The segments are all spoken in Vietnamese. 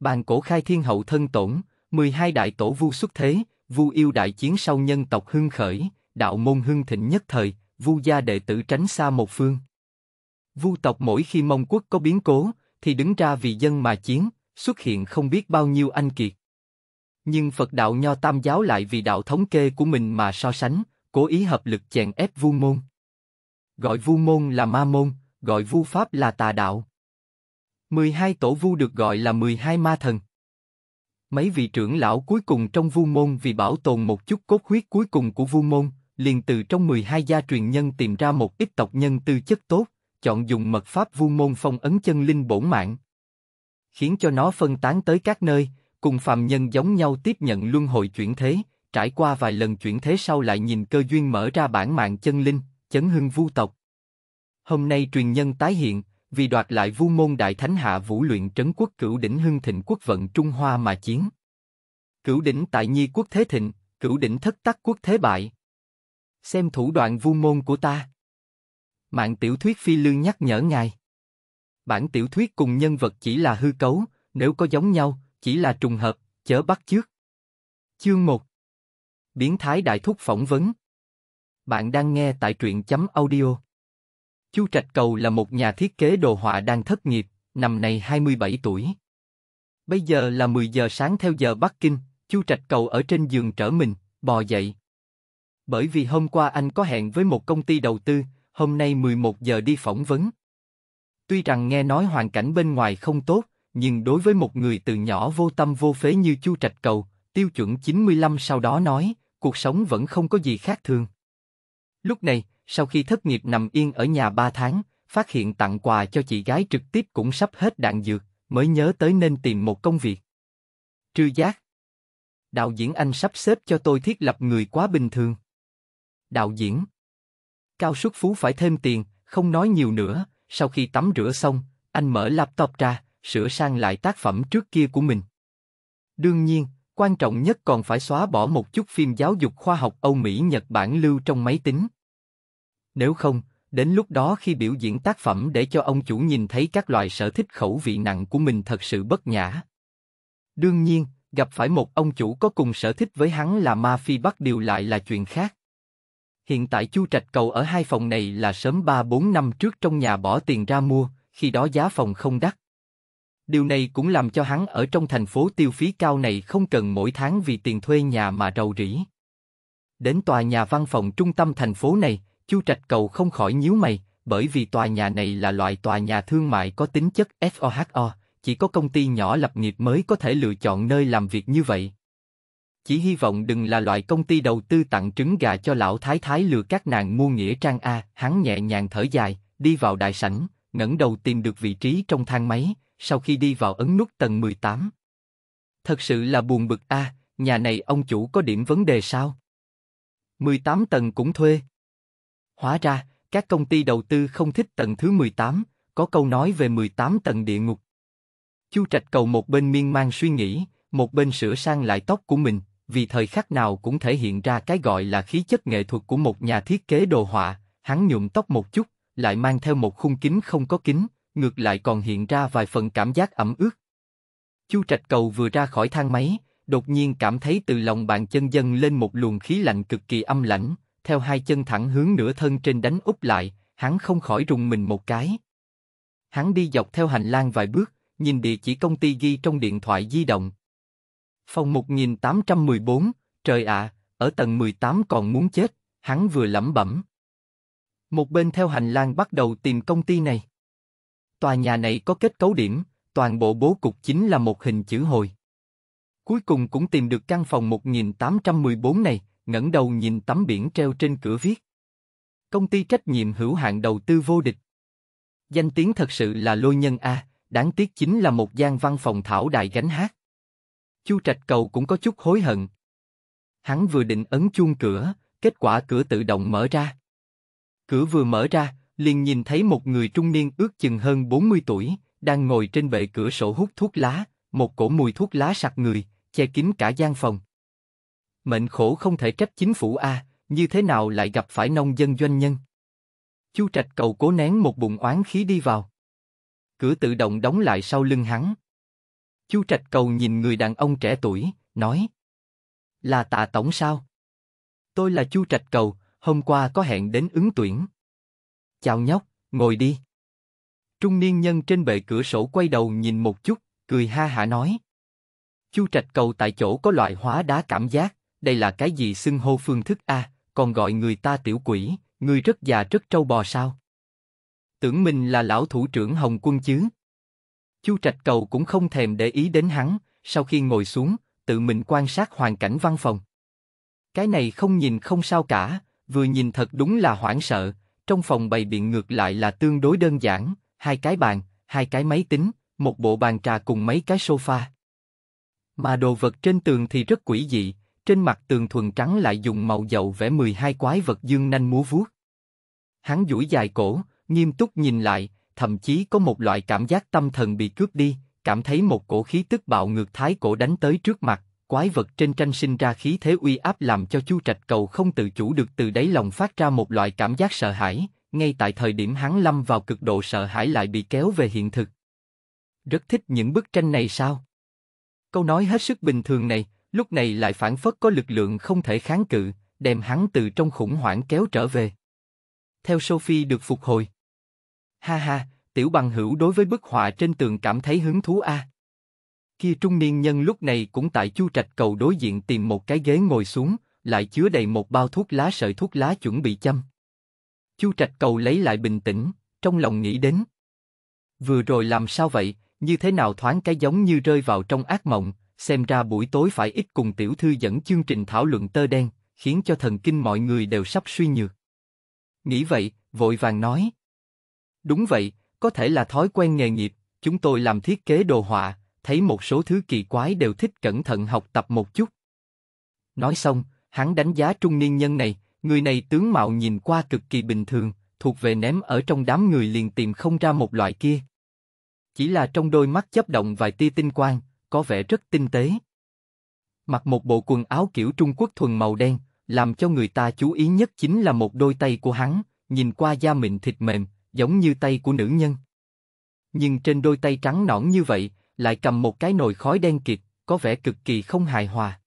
Bàn cổ khai thiên hậu thân tổn, 12 đại tổ vu xuất thế, vu yêu đại chiến sau nhân tộc hưng khởi, đạo môn hưng thịnh nhất thời, vu gia đệ tử tránh xa một phương. Vu tộc mỗi khi Mông Quốc có biến cố, thì đứng ra vì dân mà chiến, xuất hiện không biết bao nhiêu anh kiệt. Nhưng Phật đạo Nho Tam giáo lại vì đạo thống kê của mình mà so sánh, cố ý hợp lực chèn ép vu môn. Gọi vu môn là ma môn, gọi vu pháp là tà đạo, 12 tổ vu được gọi là 12 ma thần. Mấy vị trưởng lão cuối cùng trong vu môn vì bảo tồn một chút cốt huyết cuối cùng của vu môn, liền từ trong 12 gia truyền nhân tìm ra một ít tộc nhân tư chất tốt, chọn dùng mật pháp vu môn phong ấn chân linh bổn mạng. Khiến cho nó phân tán tới các nơi, cùng phàm nhân giống nhau tiếp nhận luân hồi chuyển thế, trải qua vài lần chuyển thế sau lại nhìn cơ duyên mở ra bản mạng chân linh, chấn hưng vu tộc. Hôm nay truyền nhân tái hiện, vì đoạt lại vu môn đại thánh hạ vũ luyện trấn quốc cửu đỉnh hưng thịnh quốc vận Trung Hoa mà chiến. Cửu đỉnh tại nhi quốc thế thịnh, cửu đỉnh thất tắc quốc thế bại. Xem thủ đoạn vu môn của ta. Mạng tiểu thuyết phi lương nhắc nhở ngài. Bản tiểu thuyết cùng nhân vật chỉ là hư cấu, nếu có giống nhau, chỉ là trùng hợp, chớ bắt trước Chương 1 Biến thái đại thúc phỏng vấn Bạn đang nghe tại truyện chấm audio Chu Trạch Cầu là một nhà thiết kế đồ họa đang thất nghiệp, năm nay 27 tuổi. Bây giờ là 10 giờ sáng theo giờ Bắc Kinh, Chu Trạch Cầu ở trên giường trở mình, bò dậy. Bởi vì hôm qua anh có hẹn với một công ty đầu tư, hôm nay 11 giờ đi phỏng vấn. Tuy rằng nghe nói hoàn cảnh bên ngoài không tốt, nhưng đối với một người từ nhỏ vô tâm vô phế như Chu Trạch Cầu, tiêu chuẩn 95 sau đó nói, cuộc sống vẫn không có gì khác thường. Lúc này, sau khi thất nghiệp nằm yên ở nhà 3 tháng, phát hiện tặng quà cho chị gái trực tiếp cũng sắp hết đạn dược, mới nhớ tới nên tìm một công việc. Trư giác Đạo diễn anh sắp xếp cho tôi thiết lập người quá bình thường. Đạo diễn Cao suất Phú phải thêm tiền, không nói nhiều nữa, sau khi tắm rửa xong, anh mở laptop ra, sửa sang lại tác phẩm trước kia của mình. Đương nhiên, quan trọng nhất còn phải xóa bỏ một chút phim giáo dục khoa học Âu Mỹ Nhật Bản lưu trong máy tính. Nếu không, đến lúc đó khi biểu diễn tác phẩm để cho ông chủ nhìn thấy các loài sở thích khẩu vị nặng của mình thật sự bất nhã. Đương nhiên, gặp phải một ông chủ có cùng sở thích với hắn là ma phi bắt điều lại là chuyện khác. Hiện tại chu trạch cầu ở hai phòng này là sớm 3-4 năm trước trong nhà bỏ tiền ra mua, khi đó giá phòng không đắt. Điều này cũng làm cho hắn ở trong thành phố tiêu phí cao này không cần mỗi tháng vì tiền thuê nhà mà rầu rĩ. Đến tòa nhà văn phòng trung tâm thành phố này, Chu Trạch Cầu không khỏi nhíu mày, bởi vì tòa nhà này là loại tòa nhà thương mại có tính chất FOHO, chỉ có công ty nhỏ lập nghiệp mới có thể lựa chọn nơi làm việc như vậy. Chỉ hy vọng đừng là loại công ty đầu tư tặng trứng gà cho lão thái thái lừa các nàng mua nghĩa trang A, hắn nhẹ nhàng thở dài, đi vào đại sảnh, ngẩng đầu tìm được vị trí trong thang máy, sau khi đi vào ấn nút tầng 18. Thật sự là buồn bực a, nhà này ông chủ có điểm vấn đề sao? 18 tầng cũng thuê. Hóa ra, các công ty đầu tư không thích tầng thứ 18, có câu nói về 18 tầng địa ngục. Chu Trạch Cầu một bên miên man suy nghĩ, một bên sửa sang lại tóc của mình, vì thời khắc nào cũng thể hiện ra cái gọi là khí chất nghệ thuật của một nhà thiết kế đồ họa, hắn nhuộm tóc một chút, lại mang theo một khung kính không có kính, ngược lại còn hiện ra vài phần cảm giác ẩm ướt. Chu Trạch Cầu vừa ra khỏi thang máy, đột nhiên cảm thấy từ lòng bàn chân dâng lên một luồng khí lạnh cực kỳ âm lãnh, theo hai chân thẳng hướng nửa thân trên đánh úp lại, hắn không khỏi rùng mình một cái. Hắn đi dọc theo hành lang vài bước, nhìn địa chỉ công ty ghi trong điện thoại di động. Phòng 1814, trời ạ, ở tầng 18 còn muốn chết, hắn vừa lẩm bẩm. Một bên theo hành lang bắt đầu tìm công ty này. Tòa nhà này có kết cấu điểm, toàn bộ bố cục chính là một hình chữ hồi. Cuối cùng cũng tìm được căn phòng 1814 này, ngẩng đầu nhìn tấm biển treo trên cửa viết. Công ty trách nhiệm hữu hạn đầu tư vô địch. Danh tiếng thật sự là lôi nhân A, đáng tiếc chính là một gian văn phòng thảo đại gánh hát. Chu Trạch Cầu cũng có chút hối hận. Hắn vừa định ấn chuông cửa, kết quả cửa tự động mở ra. Cửa vừa mở ra, liền nhìn thấy một người trung niên ước chừng hơn 40 tuổi, đang ngồi trên bệ cửa sổ hút thuốc lá, một cổ mùi thuốc lá sặc người, che kín cả gian phòng. Mệnh khổ không thể trách chính phủ a, như thế nào lại gặp phải nông dân doanh nhân? Chu Trạch cầu cố nén một bụng oán khí đi vào. Cửa tự động đóng lại sau lưng hắn. Chu Trạch cầu nhìn người đàn ông trẻ tuổi, nói: "Là Tạ tổng sao? Tôi là Chu Trạch cầu, hôm qua có hẹn đến ứng tuyển." "Chào nhóc, ngồi đi." Trung niên nhân trên bệ cửa sổ quay đầu nhìn một chút, cười ha hả nói: Chu Trạch cầu tại chỗ có loại hóa đá cảm giác đây là cái gì xưng hô phương thức a, còn gọi người ta tiểu quỷ, người rất già rất trâu bò sao? Tưởng mình là lão thủ trưởng Hồng quân chứ? Chu Trạch Cầu cũng không thèm để ý đến hắn, sau khi ngồi xuống, tự mình quan sát hoàn cảnh văn phòng. Cái này không nhìn không sao cả, vừa nhìn thật đúng là hoảng sợ, trong phòng bày biện ngược lại là tương đối đơn giản, hai cái bàn, hai cái máy tính, một bộ bàn trà cùng mấy cái sofa. Mà đồ vật trên tường thì rất quỷ dị, trên mặt tường thuần trắng lại dùng màu dầu vẽ 12 quái vật dương nanh múa vuốt. Hắn duỗi dài cổ, nghiêm túc nhìn lại, thậm chí có một loại cảm giác tâm thần bị cướp đi, cảm thấy một cổ khí tức bạo ngược thái cổ đánh tới trước mặt, quái vật trên tranh sinh ra khí thế uy áp làm cho chu trạch cầu không tự chủ được từ đáy lòng phát ra một loại cảm giác sợ hãi, ngay tại thời điểm hắn lâm vào cực độ sợ hãi lại bị kéo về hiện thực. Rất thích những bức tranh này sao? Câu nói hết sức bình thường này, lúc này lại phản phất có lực lượng không thể kháng cự, đem hắn từ trong khủng hoảng kéo trở về. Theo Sophie được phục hồi. Ha ha, tiểu bằng hữu đối với bức họa trên tường cảm thấy hứng thú a. À. Kia trung niên nhân lúc này cũng tại chu trạch cầu đối diện tìm một cái ghế ngồi xuống, lại chứa đầy một bao thuốc lá sợi thuốc lá chuẩn bị châm. Chu trạch cầu lấy lại bình tĩnh, trong lòng nghĩ đến. Vừa rồi làm sao vậy, như thế nào thoáng cái giống như rơi vào trong ác mộng, xem ra buổi tối phải ít cùng tiểu thư dẫn chương trình thảo luận tơ đen, khiến cho thần kinh mọi người đều sắp suy nhược. Nghĩ vậy, vội vàng nói. Đúng vậy, có thể là thói quen nghề nghiệp, chúng tôi làm thiết kế đồ họa, thấy một số thứ kỳ quái đều thích cẩn thận học tập một chút. Nói xong, hắn đánh giá trung niên nhân này, người này tướng mạo nhìn qua cực kỳ bình thường, thuộc về ném ở trong đám người liền tìm không ra một loại kia. Chỉ là trong đôi mắt chấp động vài tia tinh quang, có vẻ rất tinh tế. Mặc một bộ quần áo kiểu Trung Quốc thuần màu đen, làm cho người ta chú ý nhất chính là một đôi tay của hắn, nhìn qua da mịn thịt mềm, giống như tay của nữ nhân. Nhưng trên đôi tay trắng nõn như vậy, lại cầm một cái nồi khói đen kịt, có vẻ cực kỳ không hài hòa.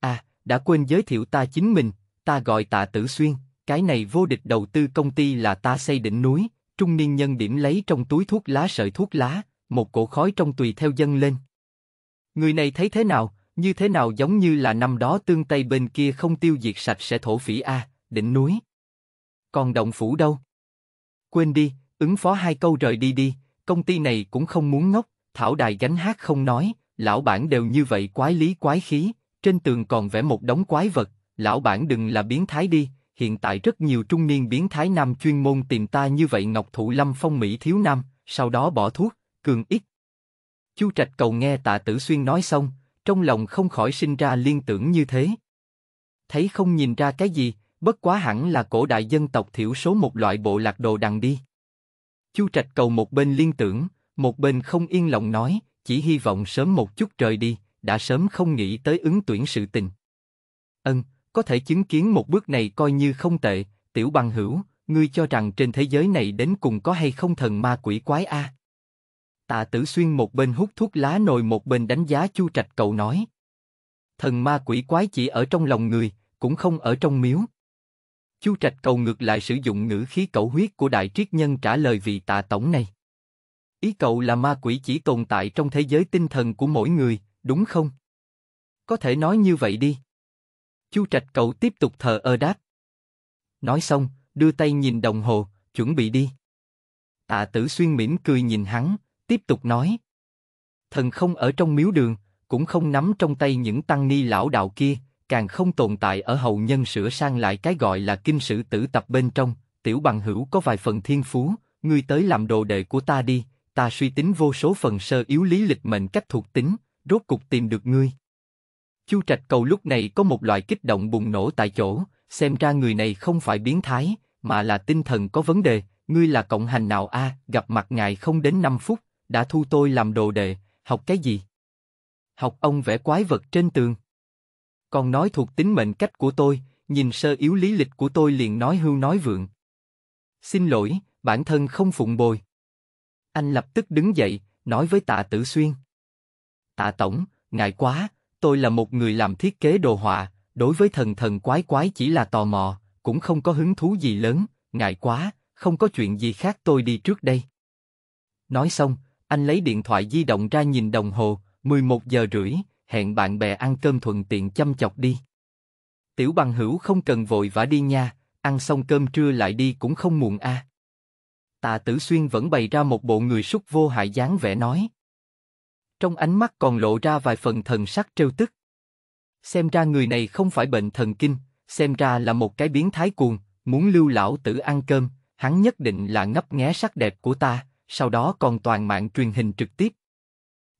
À, đã quên giới thiệu ta chính mình, ta gọi tạ tử xuyên, cái này vô địch đầu tư công ty là ta xây đỉnh núi, trung niên nhân điểm lấy trong túi thuốc lá sợi thuốc lá, một cổ khói trong tùy theo dân lên. Người này thấy thế nào, như thế nào giống như là năm đó tương tây bên kia không tiêu diệt sạch sẽ thổ phỉ A, đỉnh núi. Còn động phủ đâu? Quên đi, ứng phó hai câu rời đi đi, công ty này cũng không muốn ngốc, thảo đài gánh hát không nói, lão bản đều như vậy quái lý quái khí, trên tường còn vẽ một đống quái vật, lão bản đừng là biến thái đi, hiện tại rất nhiều trung niên biến thái nam chuyên môn tìm ta như vậy ngọc thụ lâm phong mỹ thiếu nam, sau đó bỏ thuốc, cường ít, Chu Trạch Cầu nghe Tạ Tử Xuyên nói xong, trong lòng không khỏi sinh ra liên tưởng như thế. Thấy không nhìn ra cái gì, bất quá hẳn là cổ đại dân tộc thiểu số một loại bộ lạc đồ đằng đi. Chu Trạch Cầu một bên liên tưởng, một bên không yên lòng nói, chỉ hy vọng sớm một chút trời đi, đã sớm không nghĩ tới ứng tuyển sự tình. Ân, có thể chứng kiến một bước này coi như không tệ, tiểu bằng hữu, ngươi cho rằng trên thế giới này đến cùng có hay không thần ma quỷ quái a? À? Tạ Tử Xuyên một bên hút thuốc lá nồi một bên đánh giá Chu Trạch cậu nói. Thần ma quỷ quái chỉ ở trong lòng người, cũng không ở trong miếu. Chu Trạch cầu ngược lại sử dụng ngữ khí cẩu huyết của đại triết nhân trả lời vị tạ tổng này. Ý cậu là ma quỷ chỉ tồn tại trong thế giới tinh thần của mỗi người, đúng không? Có thể nói như vậy đi. Chu Trạch cậu tiếp tục thờ ơ đáp. Nói xong, đưa tay nhìn đồng hồ, chuẩn bị đi. Tạ tử xuyên mỉm cười nhìn hắn, tiếp tục nói. Thần không ở trong miếu đường, cũng không nắm trong tay những tăng ni lão đạo kia, càng không tồn tại ở hậu nhân sửa sang lại cái gọi là kinh sử tử tập bên trong, tiểu bằng hữu có vài phần thiên phú, ngươi tới làm đồ đệ của ta đi, ta suy tính vô số phần sơ yếu lý lịch mệnh cách thuộc tính, rốt cục tìm được ngươi. Chu Trạch Cầu lúc này có một loại kích động bùng nổ tại chỗ, xem ra người này không phải biến thái, mà là tinh thần có vấn đề, ngươi là cộng hành nào a, gặp mặt ngài không đến 5 phút, đã thu tôi làm đồ đệ, học cái gì? Học ông vẽ quái vật trên tường. Còn nói thuộc tính mệnh cách của tôi, nhìn sơ yếu lý lịch của tôi liền nói hưu nói vượng. Xin lỗi, bản thân không phụng bồi. Anh lập tức đứng dậy, nói với tạ tử xuyên. Tạ tổng, ngại quá, tôi là một người làm thiết kế đồ họa, đối với thần thần quái quái chỉ là tò mò, cũng không có hứng thú gì lớn, ngại quá, không có chuyện gì khác tôi đi trước đây. Nói xong, anh lấy điện thoại di động ra nhìn đồng hồ, 11 giờ rưỡi, hẹn bạn bè ăn cơm thuận tiện chăm chọc đi. Tiểu bằng hữu không cần vội vã đi nha, ăn xong cơm trưa lại đi cũng không muộn a. À. Tạ Tử Xuyên vẫn bày ra một bộ người súc vô hại dáng vẻ nói. Trong ánh mắt còn lộ ra vài phần thần sắc trêu tức. Xem ra người này không phải bệnh thần kinh, xem ra là một cái biến thái cuồng, muốn lưu lão tử ăn cơm, hắn nhất định là ngấp nghé sắc đẹp của ta, sau đó còn toàn mạng truyền hình trực tiếp.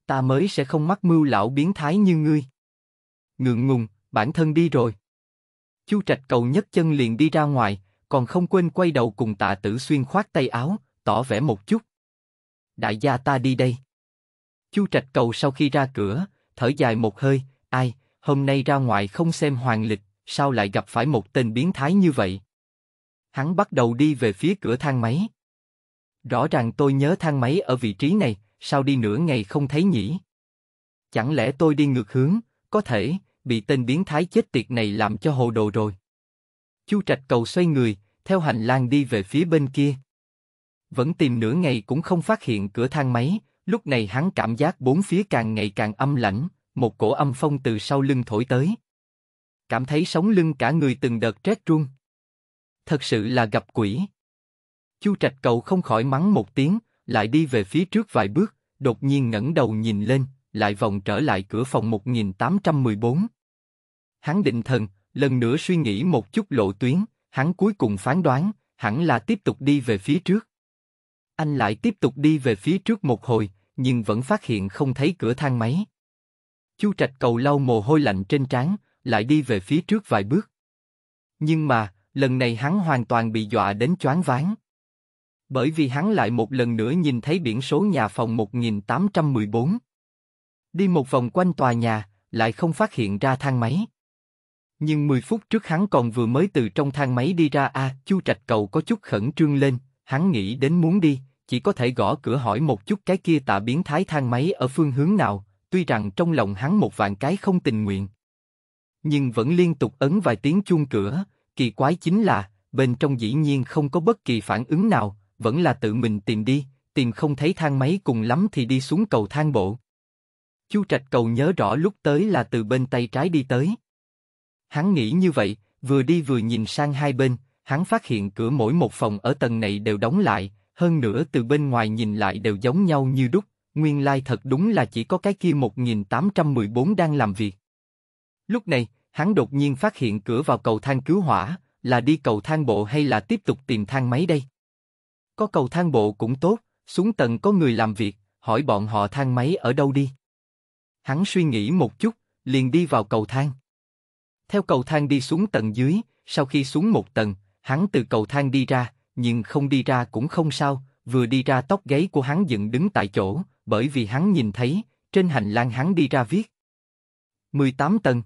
Ta mới sẽ không mắc mưu lão biến thái như ngươi. Ngượng ngùng, bản thân đi rồi. Chu Trạch cầu nhất chân liền đi ra ngoài, còn không quên quay đầu cùng tạ tử xuyên khoát tay áo, tỏ vẻ một chút. Đại gia ta đi đây. Chu Trạch cầu sau khi ra cửa, thở dài một hơi, ai, hôm nay ra ngoài không xem hoàng lịch, sao lại gặp phải một tên biến thái như vậy? Hắn bắt đầu đi về phía cửa thang máy. Rõ ràng tôi nhớ thang máy ở vị trí này, sao đi nửa ngày không thấy nhỉ? Chẳng lẽ tôi đi ngược hướng, có thể, bị tên biến thái chết tiệt này làm cho hồ đồ rồi. Chu Trạch cầu xoay người, theo hành lang đi về phía bên kia. Vẫn tìm nửa ngày cũng không phát hiện cửa thang máy, lúc này hắn cảm giác bốn phía càng ngày càng âm lãnh, một cổ âm phong từ sau lưng thổi tới. Cảm thấy sống lưng cả người từng đợt rét run. Thật sự là gặp quỷ. Chu Trạch Cầu không khỏi mắng một tiếng, lại đi về phía trước vài bước, đột nhiên ngẩng đầu nhìn lên, lại vòng trở lại cửa phòng 1814. Hắn định thần, lần nữa suy nghĩ một chút lộ tuyến, hắn cuối cùng phán đoán, hẳn là tiếp tục đi về phía trước. Anh lại tiếp tục đi về phía trước một hồi, nhưng vẫn phát hiện không thấy cửa thang máy. Chu Trạch Cầu lau mồ hôi lạnh trên trán, lại đi về phía trước vài bước. Nhưng mà, lần này hắn hoàn toàn bị dọa đến choáng váng bởi vì hắn lại một lần nữa nhìn thấy biển số nhà phòng 1814. Đi một vòng quanh tòa nhà, lại không phát hiện ra thang máy. Nhưng 10 phút trước hắn còn vừa mới từ trong thang máy đi ra a, à, Chu Trạch Cầu có chút khẩn trương lên, hắn nghĩ đến muốn đi, chỉ có thể gõ cửa hỏi một chút cái kia tạ biến thái thang máy ở phương hướng nào, tuy rằng trong lòng hắn một vạn cái không tình nguyện. Nhưng vẫn liên tục ấn vài tiếng chuông cửa, kỳ quái chính là, bên trong dĩ nhiên không có bất kỳ phản ứng nào, vẫn là tự mình tìm đi, tìm không thấy thang máy cùng lắm thì đi xuống cầu thang bộ. Chu Trạch Cầu nhớ rõ lúc tới là từ bên tay trái đi tới. Hắn nghĩ như vậy, vừa đi vừa nhìn sang hai bên, hắn phát hiện cửa mỗi một phòng ở tầng này đều đóng lại, hơn nữa từ bên ngoài nhìn lại đều giống nhau như đúc, nguyên lai like thật đúng là chỉ có cái kia 1814 đang làm việc. Lúc này, hắn đột nhiên phát hiện cửa vào cầu thang cứu hỏa, là đi cầu thang bộ hay là tiếp tục tìm thang máy đây? Có cầu thang bộ cũng tốt, xuống tầng có người làm việc, hỏi bọn họ thang máy ở đâu đi. Hắn suy nghĩ một chút, liền đi vào cầu thang. Theo cầu thang đi xuống tầng dưới, sau khi xuống một tầng, hắn từ cầu thang đi ra, nhưng không đi ra cũng không sao, vừa đi ra tóc gáy của hắn dựng đứng tại chỗ, bởi vì hắn nhìn thấy, trên hành lang hắn đi ra viết. 18 tầng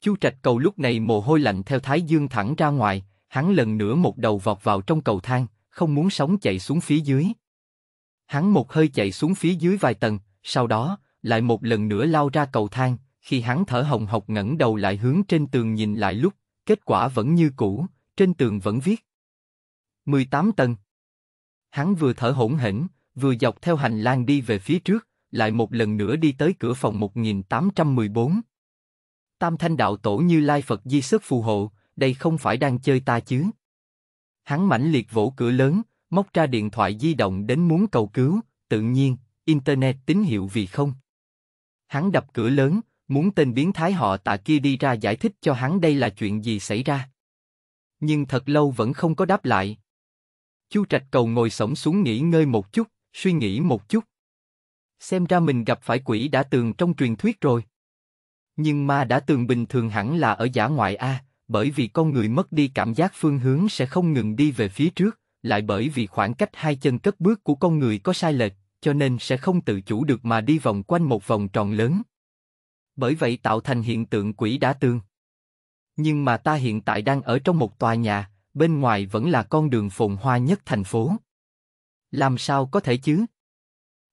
Chu Trạch Cầu lúc này mồ hôi lạnh theo thái dương thẳng ra ngoài, hắn lần nữa một đầu vọt vào trong cầu thang, không muốn sống chạy xuống phía dưới. Hắn một hơi chạy xuống phía dưới vài tầng, sau đó, lại một lần nữa lao ra cầu thang, khi hắn thở hồng hộc ngẩng đầu lại hướng trên tường nhìn lại lúc, kết quả vẫn như cũ, trên tường vẫn viết. 18 tầng. Hắn vừa thở hổn hển, vừa dọc theo hành lang đi về phía trước, lại một lần nữa đi tới cửa phòng 1814. Tam thanh đạo tổ như lai Phật di sức phù hộ, đây không phải đang chơi ta chứ. Hắn mãnh liệt vỗ cửa lớn, móc ra điện thoại di động đến muốn cầu cứu, tự nhiên, Internet tín hiệu vì không. Hắn đập cửa lớn, muốn tên biến thái họ tạ kia đi ra giải thích cho hắn đây là chuyện gì xảy ra. Nhưng thật lâu vẫn không có đáp lại. Chu Trạch Cầu ngồi sổng xuống nghỉ ngơi một chút, suy nghĩ một chút. Xem ra mình gặp phải quỷ đã tường trong truyền thuyết rồi. Nhưng ma đã tường bình thường hẳn là ở giả ngoại A, bởi vì con người mất đi cảm giác phương hướng sẽ không ngừng đi về phía trước, lại bởi vì khoảng cách hai chân cất bước của con người có sai lệch, cho nên sẽ không tự chủ được mà đi vòng quanh một vòng tròn lớn. Bởi vậy tạo thành hiện tượng quỷ đá tương. Nhưng mà ta hiện tại đang ở trong một tòa nhà, bên ngoài vẫn là con đường phồn hoa nhất thành phố. Làm sao có thể chứ?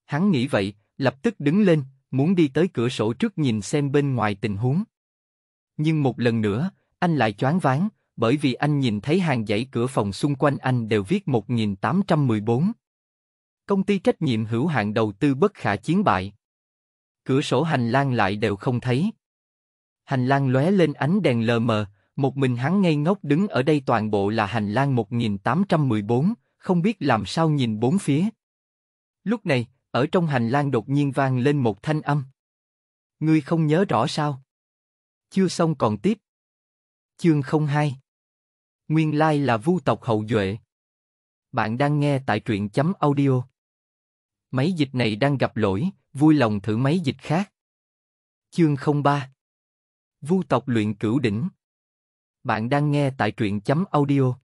Hắn nghĩ vậy, lập tức đứng lên, muốn đi tới cửa sổ trước nhìn xem bên ngoài tình huống. Nhưng một lần nữa, anh lại choáng váng, bởi vì anh nhìn thấy hàng dãy cửa phòng xung quanh anh đều viết 1814. Công ty trách nhiệm hữu hạn đầu tư bất khả chiến bại. Cửa sổ hành lang lại đều không thấy. Hành lang lóe lên ánh đèn lờ mờ, một mình hắn ngây ngốc đứng ở đây toàn bộ là hành lang 1814, không biết làm sao nhìn bốn phía. Lúc này, ở trong hành lang đột nhiên vang lên một thanh âm. Ngươi không nhớ rõ sao? Chưa xong còn tiếp. Chương 02 Nguyên lai là vu tộc hậu duệ. Bạn đang nghe tại truyện chấm audio. Máy dịch này đang gặp lỗi, vui lòng thử máy dịch khác. Chương 03 Vu tộc luyện cửu đỉnh. Bạn đang nghe tại truyện chấm audio.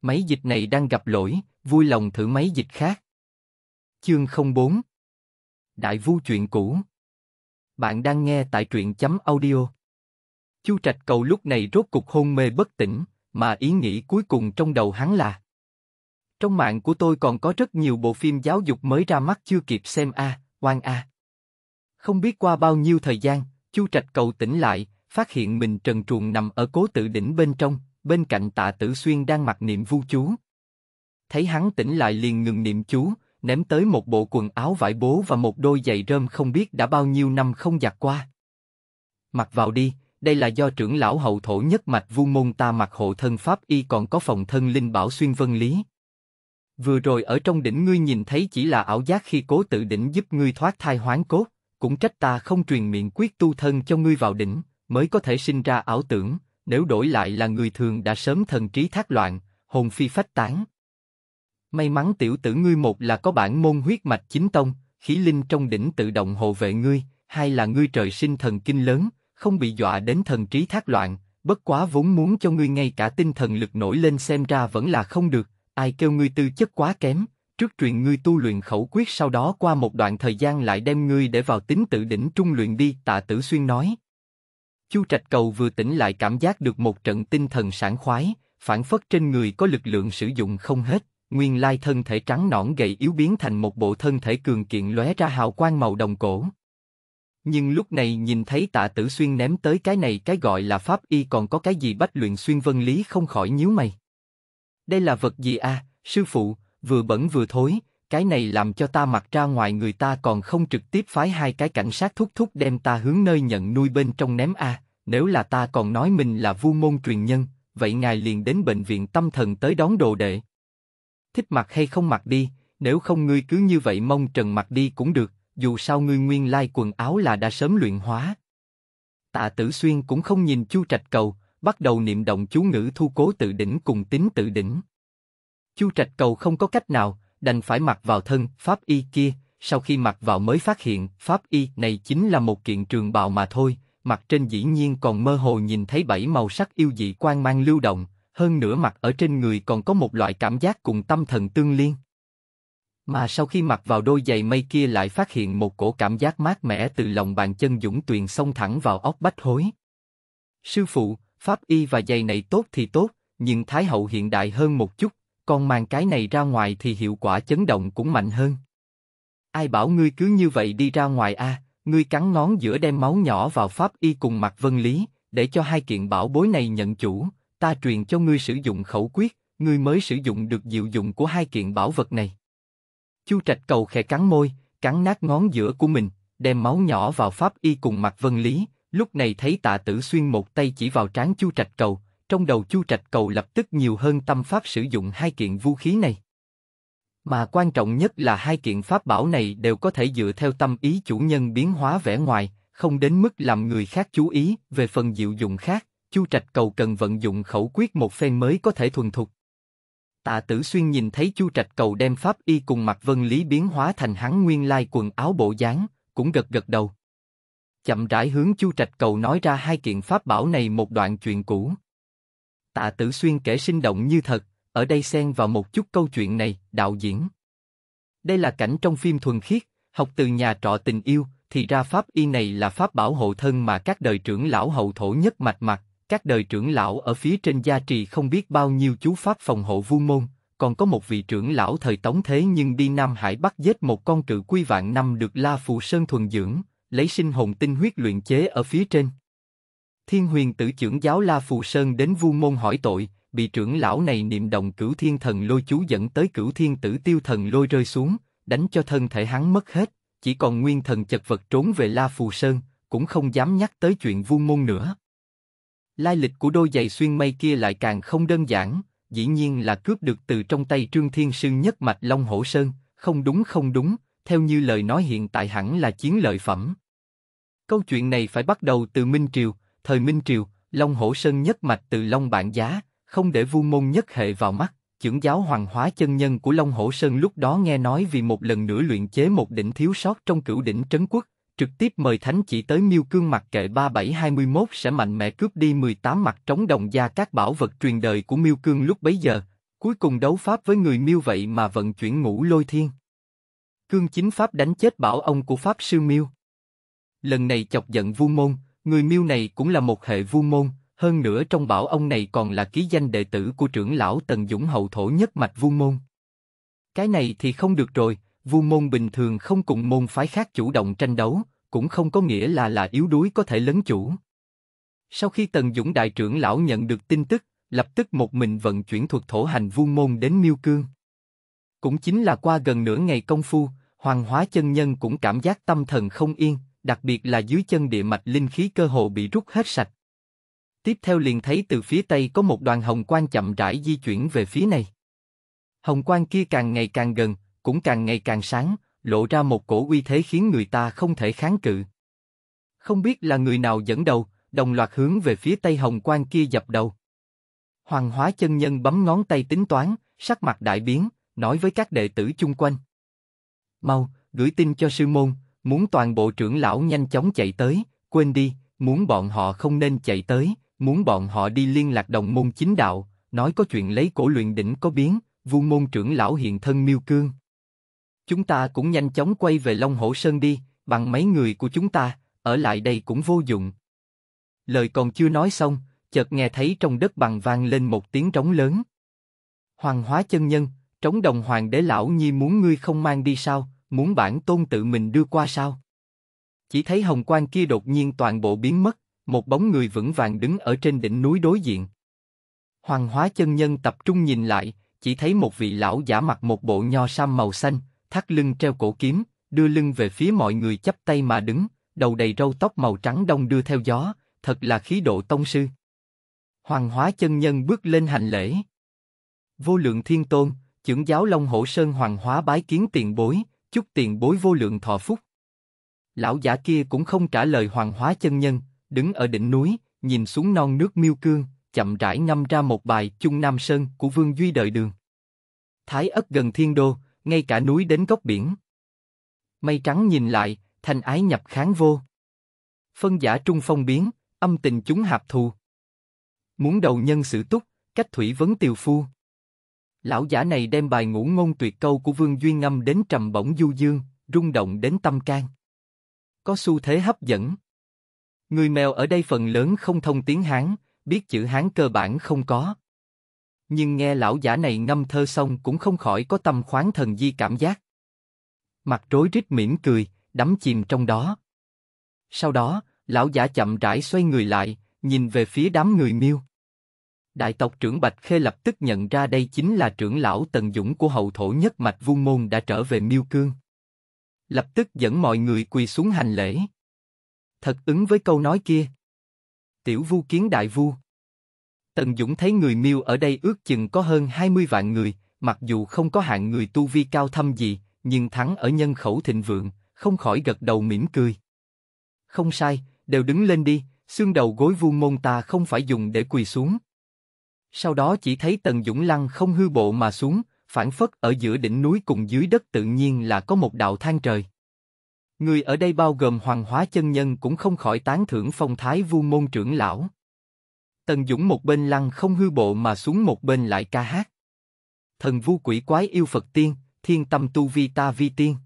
Máy dịch này đang gặp lỗi, vui lòng thử máy dịch khác. Chương 04 Đại vu chuyện cũ. Bạn đang nghe tại truyện chấm audio Chu Trạch Cầu lúc này rốt cục hôn mê bất tỉnh, mà ý nghĩ cuối cùng trong đầu hắn là Trong mạng của tôi còn có rất nhiều bộ phim giáo dục mới ra mắt chưa kịp xem a, à, oan a. Không biết qua bao nhiêu thời gian, Chu Trạch Cầu tỉnh lại, phát hiện mình trần truồng nằm ở cố tự đỉnh bên trong, bên cạnh tạ tử xuyên đang mặc niệm vu chú. Thấy hắn tỉnh lại liền ngừng niệm chú, ném tới một bộ quần áo vải bố và một đôi giày rơm không biết đã bao nhiêu năm không giặt qua. Mặc vào đi, đây là do trưởng lão hậu thổ nhất mạch vu môn ta mặc hộ thân pháp y còn có phòng thân linh bảo xuyên vân lý. Vừa rồi ở trong đỉnh ngươi nhìn thấy chỉ là ảo giác khi cố tự đỉnh giúp ngươi thoát thai hoán cốt, cũng trách ta không truyền miệng quyết tu thân cho ngươi vào đỉnh, mới có thể sinh ra ảo tưởng, nếu đổi lại là người thường đã sớm thần trí thác loạn, hồn phi phách tán. May mắn tiểu tử ngươi một là có bản môn huyết mạch chính tông, khí linh trong đỉnh tự động hộ vệ ngươi, hai là ngươi trời sinh thần kinh lớn, không bị dọa đến thần trí thác loạn, bất quá vốn muốn cho ngươi ngay cả tinh thần lực nổi lên xem ra vẫn là không được, ai kêu ngươi tư chất quá kém, trước truyền ngươi tu luyện khẩu quyết sau đó qua một đoạn thời gian lại đem ngươi để vào tính tự đỉnh trung luyện đi, tạ tử xuyên nói. Chu Trạch Cầu vừa tỉnh lại cảm giác được một trận tinh thần sảng khoái, phản phất trên người có lực lượng sử dụng không hết, nguyên lai thân thể trắng nõn gầy yếu biến thành một bộ thân thể cường kiện lóe ra hào quang màu đồng cổ nhưng lúc này nhìn thấy tạ tử xuyên ném tới cái này cái gọi là pháp y còn có cái gì bách luyện xuyên vân lý không khỏi nhíu mày. Đây là vật gì a à, sư phụ, vừa bẩn vừa thối, cái này làm cho ta mặc ra ngoài người ta còn không trực tiếp phái hai cái cảnh sát thúc thúc đem ta hướng nơi nhận nuôi bên trong ném a à, nếu là ta còn nói mình là vu môn truyền nhân, vậy ngài liền đến bệnh viện tâm thần tới đón đồ đệ. Thích mặc hay không mặc đi, nếu không ngươi cứ như vậy mong trần mặc đi cũng được, dù sao ngươi nguyên lai quần áo là đã sớm luyện hóa. Tạ Tử Xuyên cũng không nhìn Chu Trạch Cầu, bắt đầu niệm động chú ngữ thu cố tự đỉnh cùng tính tự đỉnh. Chu Trạch Cầu không có cách nào, đành phải mặc vào thân pháp y kia. Sau khi mặc vào mới phát hiện pháp y này chính là một kiện trường bào mà thôi, mặt trên dĩ nhiên còn mơ hồ nhìn thấy bảy màu sắc yêu dị quang mang lưu động, hơn nữa mặt ở trên người còn có một loại cảm giác cùng tâm thần tương liên. Mà sau khi mặc vào đôi giày mây kia lại phát hiện một cổ cảm giác mát mẻ từ lòng bàn chân dũng tuyền xông thẳng vào óc bách hối. Sư phụ, pháp y và giày này tốt thì tốt, nhưng Thái hậu hiện đại hơn một chút, còn mang cái này ra ngoài thì hiệu quả chấn động cũng mạnh hơn. Ai bảo ngươi cứ như vậy đi ra ngoài a? ngươi cắn ngón giữa đem máu nhỏ vào pháp y cùng mặt vân lý, để cho hai kiện bảo bối này nhận chủ, ta truyền cho ngươi sử dụng khẩu quyết, ngươi mới sử dụng được diệu dụng của hai kiện bảo vật này. Chu Trạch cầu khẽ cắn môi, cắn nát ngón giữa của mình, đem máu nhỏ vào pháp y cùng mặt vân lý, lúc này thấy tạ tử xuyên một tay chỉ vào trán Chu Trạch cầu, trong đầu Chu Trạch cầu lập tức nhiều hơn tâm pháp sử dụng hai kiện vũ khí này. Mà quan trọng nhất là hai kiện pháp bảo này đều có thể dựa theo tâm ý chủ nhân biến hóa vẻ ngoài, không đến mức làm người khác chú ý về phần diệu dụng khác, Chu Trạch cầu cần vận dụng khẩu quyết một phen mới có thể thuần thục. Tạ Tử Xuyên nhìn thấy Chu Trạch Cầu đem pháp y cùng mặt Vân Lý biến hóa thành hắn nguyên lai quần áo bộ dáng, cũng gật gật đầu. Chậm rãi hướng Chu Trạch Cầu nói ra hai kiện pháp bảo này một đoạn chuyện cũ. Tạ Tử Xuyên kể sinh động như thật, ở đây xen vào một chút câu chuyện này, đạo diễn. Đây là cảnh trong phim thuần khiết, học từ nhà trọ tình yêu, thì ra pháp y này là pháp bảo hộ thân mà các đời trưởng lão hậu thổ nhất mạch mặt, các đời trưởng lão ở phía trên gia trì không biết bao nhiêu chú pháp phòng hộ vu môn, còn có một vị trưởng lão thời tống thế nhưng đi Nam Hải bắt giết một con cự quy vạn năm được La Phù Sơn thuần dưỡng, lấy sinh hồn tinh huyết luyện chế ở phía trên. Thiên huyền tử trưởng giáo La Phù Sơn đến vu môn hỏi tội, bị trưởng lão này niệm động cửu thiên thần lôi chú dẫn tới cửu thiên tử tiêu thần lôi rơi xuống, đánh cho thân thể hắn mất hết, chỉ còn nguyên thần chật vật trốn về La Phù Sơn, cũng không dám nhắc tới chuyện vu môn nữa. Lai lịch của đôi giày xuyên mây kia lại càng không đơn giản, dĩ nhiên là cướp được từ trong tay Trương Thiên Sư nhất mạch Long Hổ Sơn, không đúng không đúng, theo như lời nói hiện tại hẳn là chiến lợi phẩm. Câu chuyện này phải bắt đầu từ Minh Triều, thời Minh Triều, Long Hổ Sơn nhất mạch từ Long bản Giá, không để vu môn nhất hệ vào mắt, trưởng giáo hoàng hóa chân nhân của Long Hổ Sơn lúc đó nghe nói vì một lần nữa luyện chế một đỉnh thiếu sót trong cửu đỉnh trấn quốc, trực tiếp mời thánh chỉ tới miêu cương mặt kệ 3721 sẽ mạnh mẽ cướp đi 18 mặt trống đồng gia các bảo vật truyền đời của miêu cương lúc bấy giờ, cuối cùng đấu pháp với người miêu vậy mà vận chuyển ngũ lôi thiên. Cương chính pháp đánh chết bảo ông của pháp sư miêu. Lần này chọc giận vu môn, người miêu này cũng là một hệ vu môn, hơn nữa trong bảo ông này còn là ký danh đệ tử của trưởng lão Tần Dũng hậu thổ nhất mạch vu môn. Cái này thì không được rồi, vu môn bình thường không cùng môn phái khác chủ động tranh đấu, cũng không có nghĩa là là yếu đuối có thể lấn chủ. Sau khi Tần Dũng đại trưởng lão nhận được tin tức, lập tức một mình vận chuyển thuật thổ hành vu môn đến Miêu Cương. Cũng chính là qua gần nửa ngày công phu, Hoàng Hóa chân nhân cũng cảm giác tâm thần không yên, đặc biệt là dưới chân địa mạch linh khí cơ hồ bị rút hết sạch. Tiếp theo liền thấy từ phía tây có một đoàn hồng quang chậm rãi di chuyển về phía này. Hồng quang kia càng ngày càng gần, cũng càng ngày càng sáng, lộ ra một cổ uy thế khiến người ta không thể kháng cự. Không biết là người nào dẫn đầu, đồng loạt hướng về phía Tây Hồng Quan kia dập đầu. Hoàng hóa chân nhân bấm ngón tay tính toán, sắc mặt đại biến, nói với các đệ tử chung quanh. Mau, gửi tin cho sư môn, muốn toàn bộ trưởng lão nhanh chóng chạy tới, quên đi, muốn bọn họ không nên chạy tới, muốn bọn họ đi liên lạc đồng môn chính đạo, nói có chuyện lấy cổ luyện đỉnh có biến, vu môn trưởng lão hiện thân miêu cương. Chúng ta cũng nhanh chóng quay về Long Hổ Sơn đi, bằng mấy người của chúng ta, ở lại đây cũng vô dụng. Lời còn chưa nói xong, chợt nghe thấy trong đất bằng vang lên một tiếng trống lớn. Hoàng hóa chân nhân, trống đồng hoàng đế lão nhi muốn ngươi không mang đi sao, muốn bản tôn tự mình đưa qua sao? Chỉ thấy hồng quang kia đột nhiên toàn bộ biến mất, một bóng người vững vàng đứng ở trên đỉnh núi đối diện. Hoàng hóa chân nhân tập trung nhìn lại, chỉ thấy một vị lão giả mặc một bộ nho sam màu xanh, thắt lưng treo cổ kiếm, đưa lưng về phía mọi người chắp tay mà đứng, đầu đầy râu tóc màu trắng đông đưa theo gió, thật là khí độ tông sư. Hoàng hóa chân nhân bước lên hành lễ. Vô lượng thiên tôn, trưởng giáo Long Hổ Sơn Hoàng hóa bái kiến tiền bối, chúc tiền bối vô lượng thọ phúc. Lão giả kia cũng không trả lời Hoàng hóa chân nhân, đứng ở đỉnh núi, nhìn xuống non nước miêu cương, chậm rãi ngâm ra một bài Trung Nam Sơn của Vương Duy Đợi Đường. Thái ất gần thiên đô, ngay cả núi đến góc biển. Mây trắng nhìn lại, thành ái nhập kháng vô. Phân giả trung phong biến, âm tình chúng hạp thù. Muốn đầu nhân sự túc, cách thủy vấn tiều phu. Lão giả này đem bài ngũ ngôn tuyệt câu của Vương Duy Ngâm đến trầm bổng du dương, rung động đến tâm can. Có xu thế hấp dẫn. Người mèo ở đây phần lớn không thông tiếng Hán, biết chữ Hán cơ bản không có nhưng nghe lão giả này ngâm thơ xong cũng không khỏi có tâm khoáng thần di cảm giác. Mặt rối rít mỉm cười, đắm chìm trong đó. Sau đó, lão giả chậm rãi xoay người lại, nhìn về phía đám người miêu. Đại tộc trưởng Bạch Khê lập tức nhận ra đây chính là trưởng lão Tần Dũng của hậu thổ nhất mạch vung Môn đã trở về miêu cương. Lập tức dẫn mọi người quỳ xuống hành lễ. Thật ứng với câu nói kia. Tiểu vu kiến đại vu. Tần Dũng thấy người miêu ở đây ước chừng có hơn 20 vạn người, mặc dù không có hạng người tu vi cao thâm gì, nhưng thắng ở nhân khẩu thịnh vượng, không khỏi gật đầu mỉm cười. Không sai, đều đứng lên đi, xương đầu gối vu môn ta không phải dùng để quỳ xuống. Sau đó chỉ thấy Tần Dũng lăn không hư bộ mà xuống, phản phất ở giữa đỉnh núi cùng dưới đất tự nhiên là có một đạo thang trời. Người ở đây bao gồm hoàng hóa chân nhân cũng không khỏi tán thưởng phong thái vu môn trưởng lão. Tần Dũng một bên lăn không hư bộ mà xuống một bên lại ca hát. Thần vu quỷ quái yêu Phật tiên, thiên tâm tu vi ta vi tiên.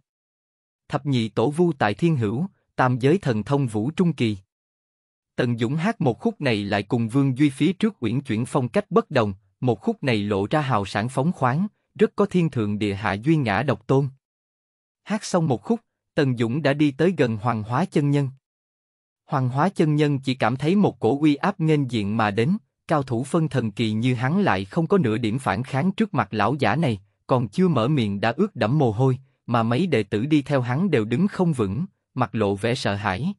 Thập nhị tổ vu tại thiên hữu, tam giới thần thông vũ trung kỳ. Tần Dũng hát một khúc này lại cùng Vương Duy phía trước uyển chuyển phong cách bất đồng, một khúc này lộ ra hào sản phóng khoáng, rất có thiên thượng địa hạ duy ngã độc tôn. Hát xong một khúc, Tần Dũng đã đi tới gần Hoàng Hóa Chân Nhân. Hoàng hóa chân nhân chỉ cảm thấy một cổ uy áp nghênh diện mà đến, cao thủ phân thần kỳ như hắn lại không có nửa điểm phản kháng trước mặt lão giả này, còn chưa mở miệng đã ướt đẫm mồ hôi, mà mấy đệ tử đi theo hắn đều đứng không vững, mặt lộ vẻ sợ hãi.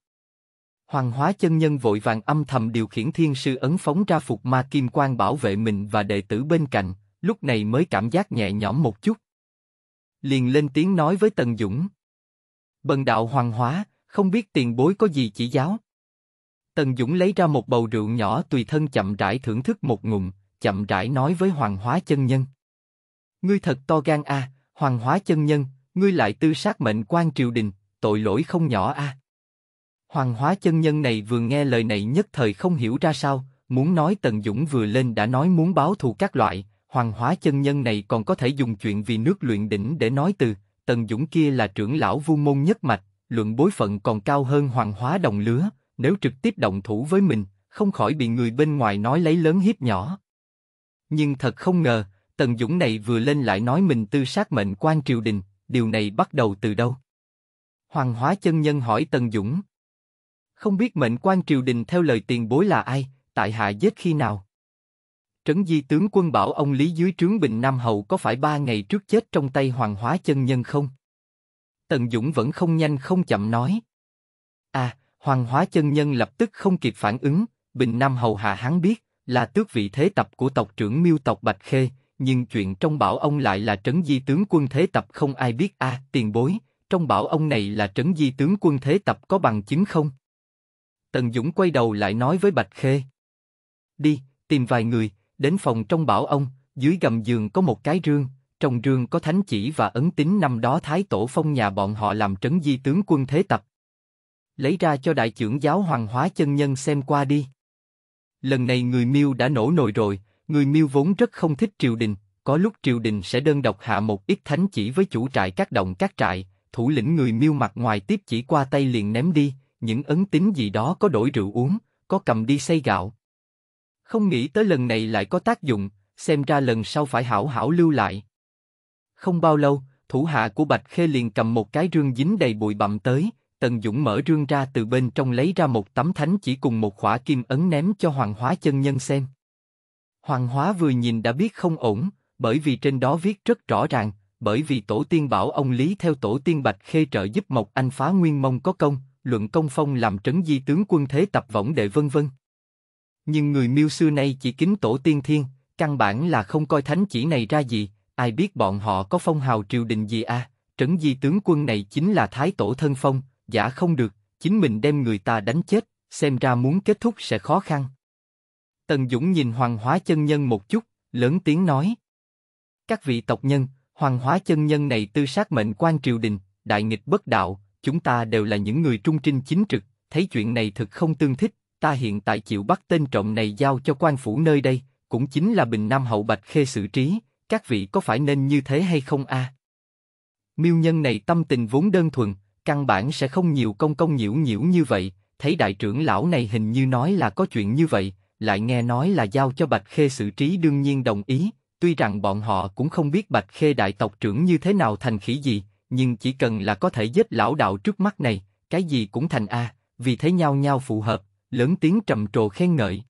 Hoàng hóa chân nhân vội vàng âm thầm điều khiển thiên sư ấn phóng ra phục ma kim quang bảo vệ mình và đệ tử bên cạnh, lúc này mới cảm giác nhẹ nhõm một chút. Liền lên tiếng nói với Tần Dũng. Bần đạo hoàng hóa, không biết tiền bối có gì chỉ giáo. Tần Dũng lấy ra một bầu rượu nhỏ tùy thân chậm rãi thưởng thức một ngụm, chậm rãi nói với Hoàng Hóa Chân Nhân. Ngươi thật to gan a, à, Hoàng Hóa Chân Nhân, ngươi lại tư sát mệnh quan triều đình, tội lỗi không nhỏ a. À. Hoàng Hóa Chân Nhân này vừa nghe lời này nhất thời không hiểu ra sao, muốn nói Tần Dũng vừa lên đã nói muốn báo thù các loại, Hoàng Hóa Chân Nhân này còn có thể dùng chuyện vì nước luyện đỉnh để nói từ, Tần Dũng kia là trưởng lão vu môn nhất mạch, luận bối phận còn cao hơn hoàng hóa đồng lứa, nếu trực tiếp động thủ với mình, không khỏi bị người bên ngoài nói lấy lớn hiếp nhỏ. Nhưng thật không ngờ, Tần Dũng này vừa lên lại nói mình tư sát mệnh quan triều đình, điều này bắt đầu từ đâu? Hoàng hóa chân nhân hỏi Tần Dũng. Không biết mệnh quan triều đình theo lời tiền bối là ai, tại hạ giết khi nào? Trấn Di tướng quân bảo ông Lý dưới trướng Bình Nam Hậu có phải ba ngày trước chết trong tay Hoàng hóa chân nhân không? Tần Dũng vẫn không nhanh không chậm nói. À, Hoàng Hóa Chân Nhân lập tức không kịp phản ứng, Bình Nam hầu hạ hắn biết là tước vị thế tập của tộc trưởng Miêu tộc Bạch Khê, nhưng chuyện trong bảo ông lại là trấn di tướng quân thế tập không ai biết a à, tiền bối, trong bảo ông này là trấn di tướng quân thế tập có bằng chứng không? Tần Dũng quay đầu lại nói với Bạch Khê. Đi, tìm vài người, đến phòng trong bảo ông, dưới gầm giường có một cái rương, trong rương có thánh chỉ và ấn tín năm đó Thái Tổ phong nhà bọn họ làm trấn di tướng quân thế tập. Lấy ra cho đại trưởng giáo Hoàng Hóa Chân Nhân xem qua đi. Lần này người miêu đã nổ nồi rồi, người miêu vốn rất không thích triều đình, có lúc triều đình sẽ đơn độc hạ một ít thánh chỉ với chủ trại các động các trại, thủ lĩnh người miêu mặt ngoài tiếp chỉ qua tay liền ném đi, những ấn tín gì đó có đổi rượu uống, có cầm đi xây gạo. Không nghĩ tới lần này lại có tác dụng, xem ra lần sau phải hảo hảo lưu lại. Không bao lâu, thủ hạ của Bạch Khê liền cầm một cái rương dính đầy bụi bặm tới, Tần Dũng mở rương ra từ bên trong lấy ra một tấm thánh chỉ cùng một khỏa kim ấn ném cho Hoàng Hóa chân nhân xem. Hoàng Hóa vừa nhìn đã biết không ổn, bởi vì trên đó viết rất rõ ràng, bởi vì tổ tiên bảo ông Lý theo tổ tiên Bạch Khê trợ giúp Mộc Anh phá Nguyên Mông có công, luận công phong làm trấn di tướng quân thế tập võng đệ vân vân. Nhưng người miêu xưa nay chỉ kính tổ tiên thiên, căn bản là không coi thánh chỉ này ra gì, ai biết bọn họ có phong hào triều đình gì à? Trấn Di tướng quân này chính là thái tổ thân phong, giả không được, chính mình đem người ta đánh chết, xem ra muốn kết thúc sẽ khó khăn. Tần Dũng nhìn Hoàng Hóa chân nhân một chút, lớn tiếng nói: Các vị tộc nhân, Hoàng Hóa chân nhân này tư sát mệnh quan triều đình, đại nghịch bất đạo, chúng ta đều là những người trung trinh chính trực, thấy chuyện này thực không tương thích, ta hiện tại chịu bắt tên trọng này giao cho quan phủ nơi đây, cũng chính là Bình Nam hậu Bạch Khê xử trí, các vị có phải nên như thế hay không a? À? Miêu nhân này tâm tình vốn đơn thuần, căn bản sẽ không nhiều công công nhiễu nhiễu như vậy, thấy đại trưởng lão này hình như nói là có chuyện như vậy, lại nghe nói là giao cho Bạch Khê xử trí đương nhiên đồng ý, tuy rằng bọn họ cũng không biết Bạch Khê đại tộc trưởng như thế nào thành khỉ gì, nhưng chỉ cần là có thể giết lão đạo trước mắt này, cái gì cũng thành a, à, vì thế nhau nhau phù hợp, lớn tiếng trầm trồ khen ngợi.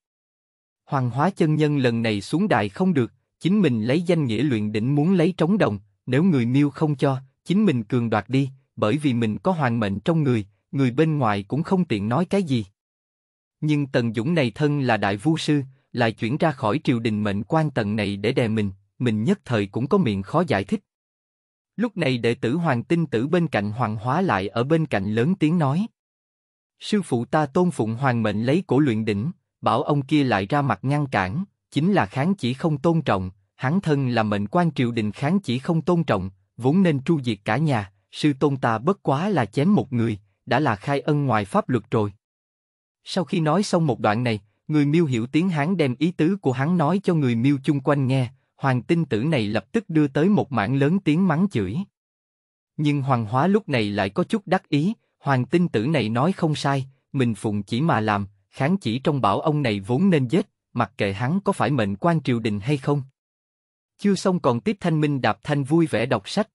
Hoàng hóa chân nhân lần này xuống đài không được, chính mình lấy danh nghĩa luyện đỉnh muốn lấy trống đồng, nếu người miêu không cho, chính mình cường đoạt đi, bởi vì mình có hoàng mệnh trong người, người bên ngoài cũng không tiện nói cái gì. Nhưng Tần Dũng này thân là đại vu sư, lại chuyển ra khỏi triều đình mệnh quan tần này để đè mình, mình nhất thời cũng có miệng khó giải thích. Lúc này đệ tử Hoàng Tinh Tử bên cạnh Hoàng Hóa lại ở bên cạnh lớn tiếng nói. Sư phụ ta tôn phụng Hoàng mệnh lấy cổ luyện đỉnh, bảo ông kia lại ra mặt ngăn cản, chính là kháng chỉ không tôn trọng, hắn thân là mệnh quan triều đình kháng chỉ không tôn trọng, vốn nên tru diệt cả nhà, sư tôn ta bất quá là chém một người, đã là khai ân ngoài pháp luật rồi. Sau khi nói xong một đoạn này, người miêu hiểu tiếng hắn đem ý tứ của hắn nói cho người miêu chung quanh nghe, hoàng tinh tử này lập tức đưa tới một mảng lớn tiếng mắng chửi. Nhưng hoàng hóa lúc này lại có chút đắc ý, hoàng tinh tử này nói không sai, mình phụng chỉ mà làm, kháng chỉ trong bảo ông này vốn nên giết, mặc kệ hắn có phải mệnh quan triều đình hay không. Chưa xong còn tiếp thanh minh đạp thanh vui vẻ đọc sách.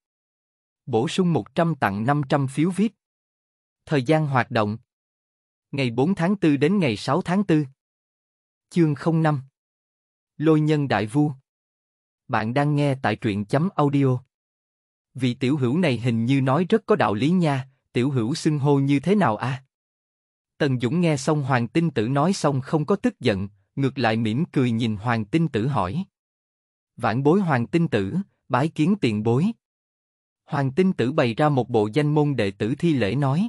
Bổ sung 100 tặng 500 phiếu viết. Thời gian hoạt động. Ngày 4 tháng 4 đến ngày 6 tháng 4. Chương 05. Lôi nhân đại vu. Bạn đang nghe tại truyện chấm audio. Vị tiểu hữu này hình như nói rất có đạo lý nha, tiểu hữu xưng hô như thế nào a? À? Tần Dũng nghe xong Hoàng Tinh Tử nói xong không có tức giận, ngược lại mỉm cười nhìn Hoàng Tinh Tử hỏi. Vãn bối Hoàng Tinh Tử, bái kiến tiền bối. Hoàng Tinh Tử bày ra một bộ danh môn đệ tử thi lễ nói.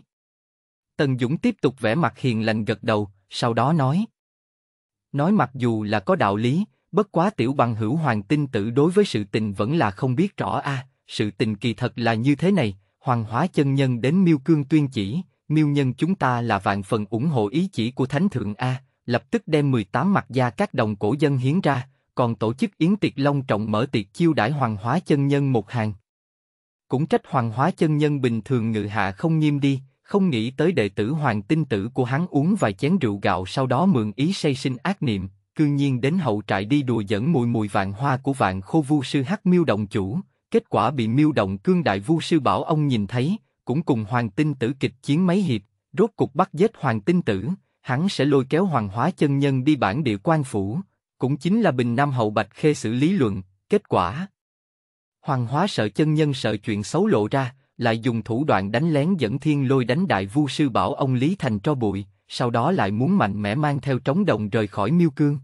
Tần Dũng tiếp tục vẽ mặt hiền lành gật đầu, sau đó nói. Nói mặc dù là có đạo lý, bất quá tiểu bằng hữu Hoàng Tinh Tử đối với sự tình vẫn là không biết rõ a. À, sự tình kỳ thật là như thế này, Hoàng Hóa chân nhân đến Miêu Cương tuyên chỉ, Miêu nhân chúng ta là vạn phần ủng hộ ý chỉ của Thánh Thượng a. À, lập tức đem 18 mặt gia các đồng cổ dân hiến ra, còn tổ chức yến tiệc long trọng mở tiệc chiêu đãi hoàng hóa chân nhân một hàng. Cũng trách hoàng hóa chân nhân bình thường ngự hạ không nghiêm đi, không nghĩ tới đệ tử hoàng tinh tử của hắn uống vài chén rượu gạo sau đó mượn ý say sinh ác niệm, cư nhiên đến hậu trại đi đùa dẫn mùi mùi vạn hoa của vạn khô vu sư hắc miêu động chủ, kết quả bị miêu động cương đại vu sư bảo ông nhìn thấy, cũng cùng hoàng tinh tử kịch chiến mấy hiệp, rốt cục bắt giết hoàng tinh tử, hắn sẽ lôi kéo hoàng hóa chân nhân đi bản địa quan phủ, cũng chính là bình nam hậu bạch khê xử lý luận, kết quả. Hoàng hóa sợ chân nhân sợ chuyện xấu lộ ra, lại dùng thủ đoạn đánh lén dẫn thiên lôi đánh đại vu sư bảo ông Lý Thành cho bụi, sau đó lại muốn mạnh mẽ mang theo trống đồng rời khỏi miêu cương.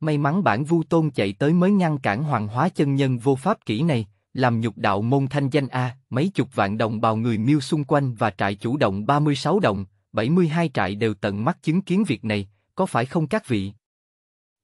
May mắn bản vu tôn chạy tới mới ngăn cản hoàng hóa chân nhân vô pháp kỹ này, làm nhục đạo môn thanh danh A, mấy chục vạn đồng bào người miêu xung quanh và trại chủ động 36 đồng, 72 trại đều tận mắt chứng kiến việc này, có phải không các vị?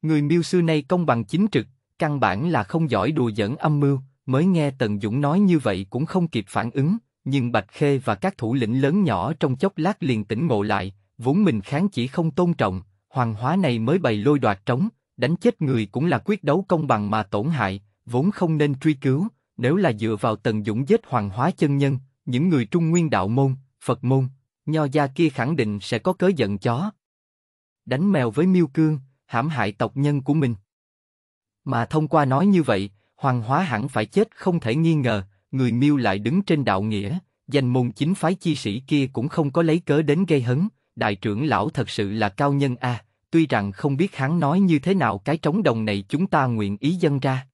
Người miêu sư này công bằng chính trực, căn bản là không giỏi đùa giỡn âm mưu, mới nghe Tần Dũng nói như vậy cũng không kịp phản ứng, nhưng Bạch Khê và các thủ lĩnh lớn nhỏ trong chốc lát liền tỉnh ngộ lại, vốn mình kháng chỉ không tôn trọng, hoàng hóa này mới bày lôi đoạt trống, đánh chết người cũng là quyết đấu công bằng mà tổn hại, vốn không nên truy cứu, nếu là dựa vào Tần Dũng giết hoàng hóa chân nhân, những người trung nguyên đạo môn, Phật môn, nho gia kia khẳng định sẽ có cớ giận chó. Đánh mèo với miêu cương, hãm hại tộc nhân của mình. Mà thông qua nói như vậy, hoàng hóa hẳn phải chết không thể nghi ngờ, người miêu lại đứng trên đạo nghĩa, danh môn chính phái chi sĩ kia cũng không có lấy cớ đến gây hấn, đại trưởng lão thật sự là cao nhân a. À, tuy rằng không biết hắn nói như thế nào cái trống đồng này chúng ta nguyện ý dâng ra.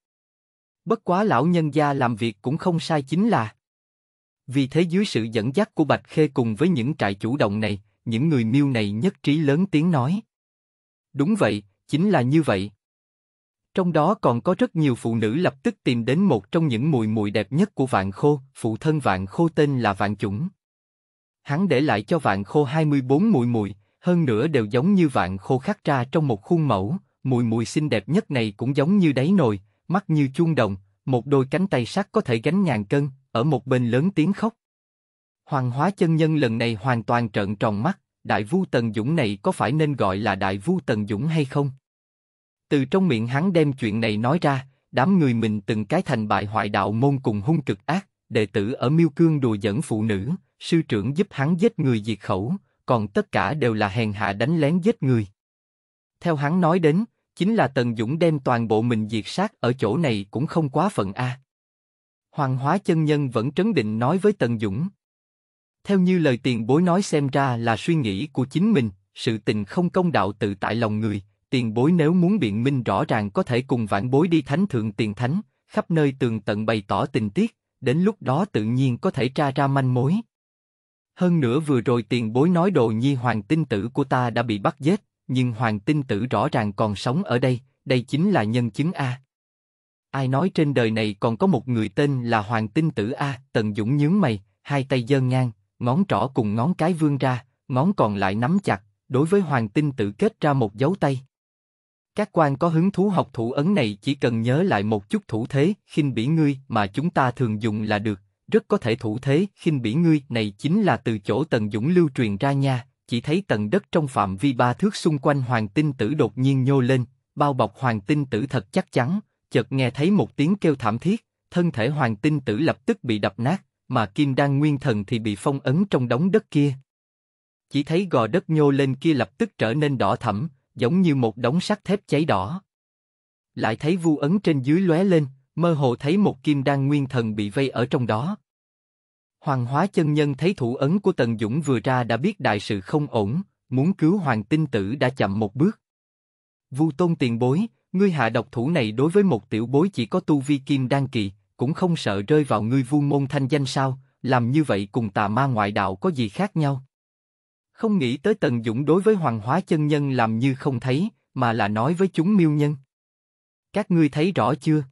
Bất quá lão nhân gia làm việc cũng không sai chính là vì thế dưới sự dẫn dắt của Bạch Khê cùng với những trại chủ động này, những người miêu này nhất trí lớn tiếng nói. Đúng vậy, chính là như vậy. Trong đó còn có rất nhiều phụ nữ lập tức tìm đến một trong những mùi mùi đẹp nhất của Vạn Khô, phụ thân Vạn Khô tên là Vạn Chủng. Hắn để lại cho Vạn Khô 24 mùi mùi, hơn nữa đều giống như Vạn Khô khắc ra trong một khuôn mẫu, mùi mùi xinh đẹp nhất này cũng giống như đáy nồi, mắt như chuông đồng, một đôi cánh tay sắt có thể gánh ngàn cân, ở một bên lớn tiếng khóc. Hoàng hóa chân nhân lần này hoàn toàn trợn tròn mắt, đại vu tần dũng này có phải nên gọi là đại vu tần dũng hay không? Từ trong miệng hắn đem chuyện này nói ra, đám người mình từng cái thành bại hoại đạo môn cùng hung cực ác, đệ tử ở miêu cương đùa dẫn phụ nữ, sư trưởng giúp hắn giết người diệt khẩu, còn tất cả đều là hèn hạ đánh lén giết người. Theo hắn nói đến, chính là Tần Dũng đem toàn bộ mình diệt sát ở chỗ này cũng không quá phận a. Hoàng hóa chân nhân vẫn trấn định nói với Tần Dũng. Theo như lời tiền bối nói xem ra là suy nghĩ của chính mình, sự tình không công đạo tự tại lòng người, tiền bối nếu muốn biện minh rõ ràng có thể cùng vãn bối đi thánh thượng tiền thánh, khắp nơi tường tận bày tỏ tình tiết, đến lúc đó tự nhiên có thể tra ra manh mối. Hơn nữa vừa rồi tiền bối nói đồ nhi hoàng tinh tử của ta đã bị bắt giết, nhưng hoàng tinh tử rõ ràng còn sống ở đây, đây chính là nhân chứng A. Ai nói trên đời này còn có một người tên là Hoàng Tinh Tử A, Tần Dũng nhướng mày, hai tay giơ ngang, ngón trỏ cùng ngón cái vươn ra, ngón còn lại nắm chặt, đối với Hoàng Tinh Tử kết ra một dấu tay. Các quan có hứng thú học thủ ấn này chỉ cần nhớ lại một chút thủ thế, khinh bỉ ngươi mà chúng ta thường dùng là được, rất có thể thủ thế, khinh bỉ ngươi này chính là từ chỗ Tần Dũng lưu truyền ra nha, chỉ thấy tầng đất trong phạm vi ba thước xung quanh hoàng tinh tử đột nhiên nhô lên, bao bọc hoàng tinh tử thật chắc chắn, chợt nghe thấy một tiếng kêu thảm thiết, thân thể hoàng tinh tử lập tức bị đập nát, mà kim đan nguyên thần thì bị phong ấn trong đống đất kia. Chỉ thấy gò đất nhô lên kia lập tức trở nên đỏ thẫm, giống như một đống sắt thép cháy đỏ. Lại thấy vu ấn trên dưới lóe lên, mơ hồ thấy một kim đan nguyên thần bị vây ở trong đó. Hoàng hóa chân nhân thấy thủ ấn của Tần Dũng vừa ra đã biết đại sự không ổn, muốn cứu hoàng tinh tử đã chậm một bước. Vu tôn tiền bối, Ngươi hạ độc thủ này đối với một tiểu bối chỉ có tu vi kim đan kỳ, cũng không sợ rơi vào ngươi vu môn thanh danh sao, làm như vậy cùng tà ma ngoại đạo có gì khác nhau? Không nghĩ tới Tần Dũng đối với hoàng hóa chân nhân làm như không thấy, mà là nói với chúng miêu nhân. Các ngươi thấy rõ chưa?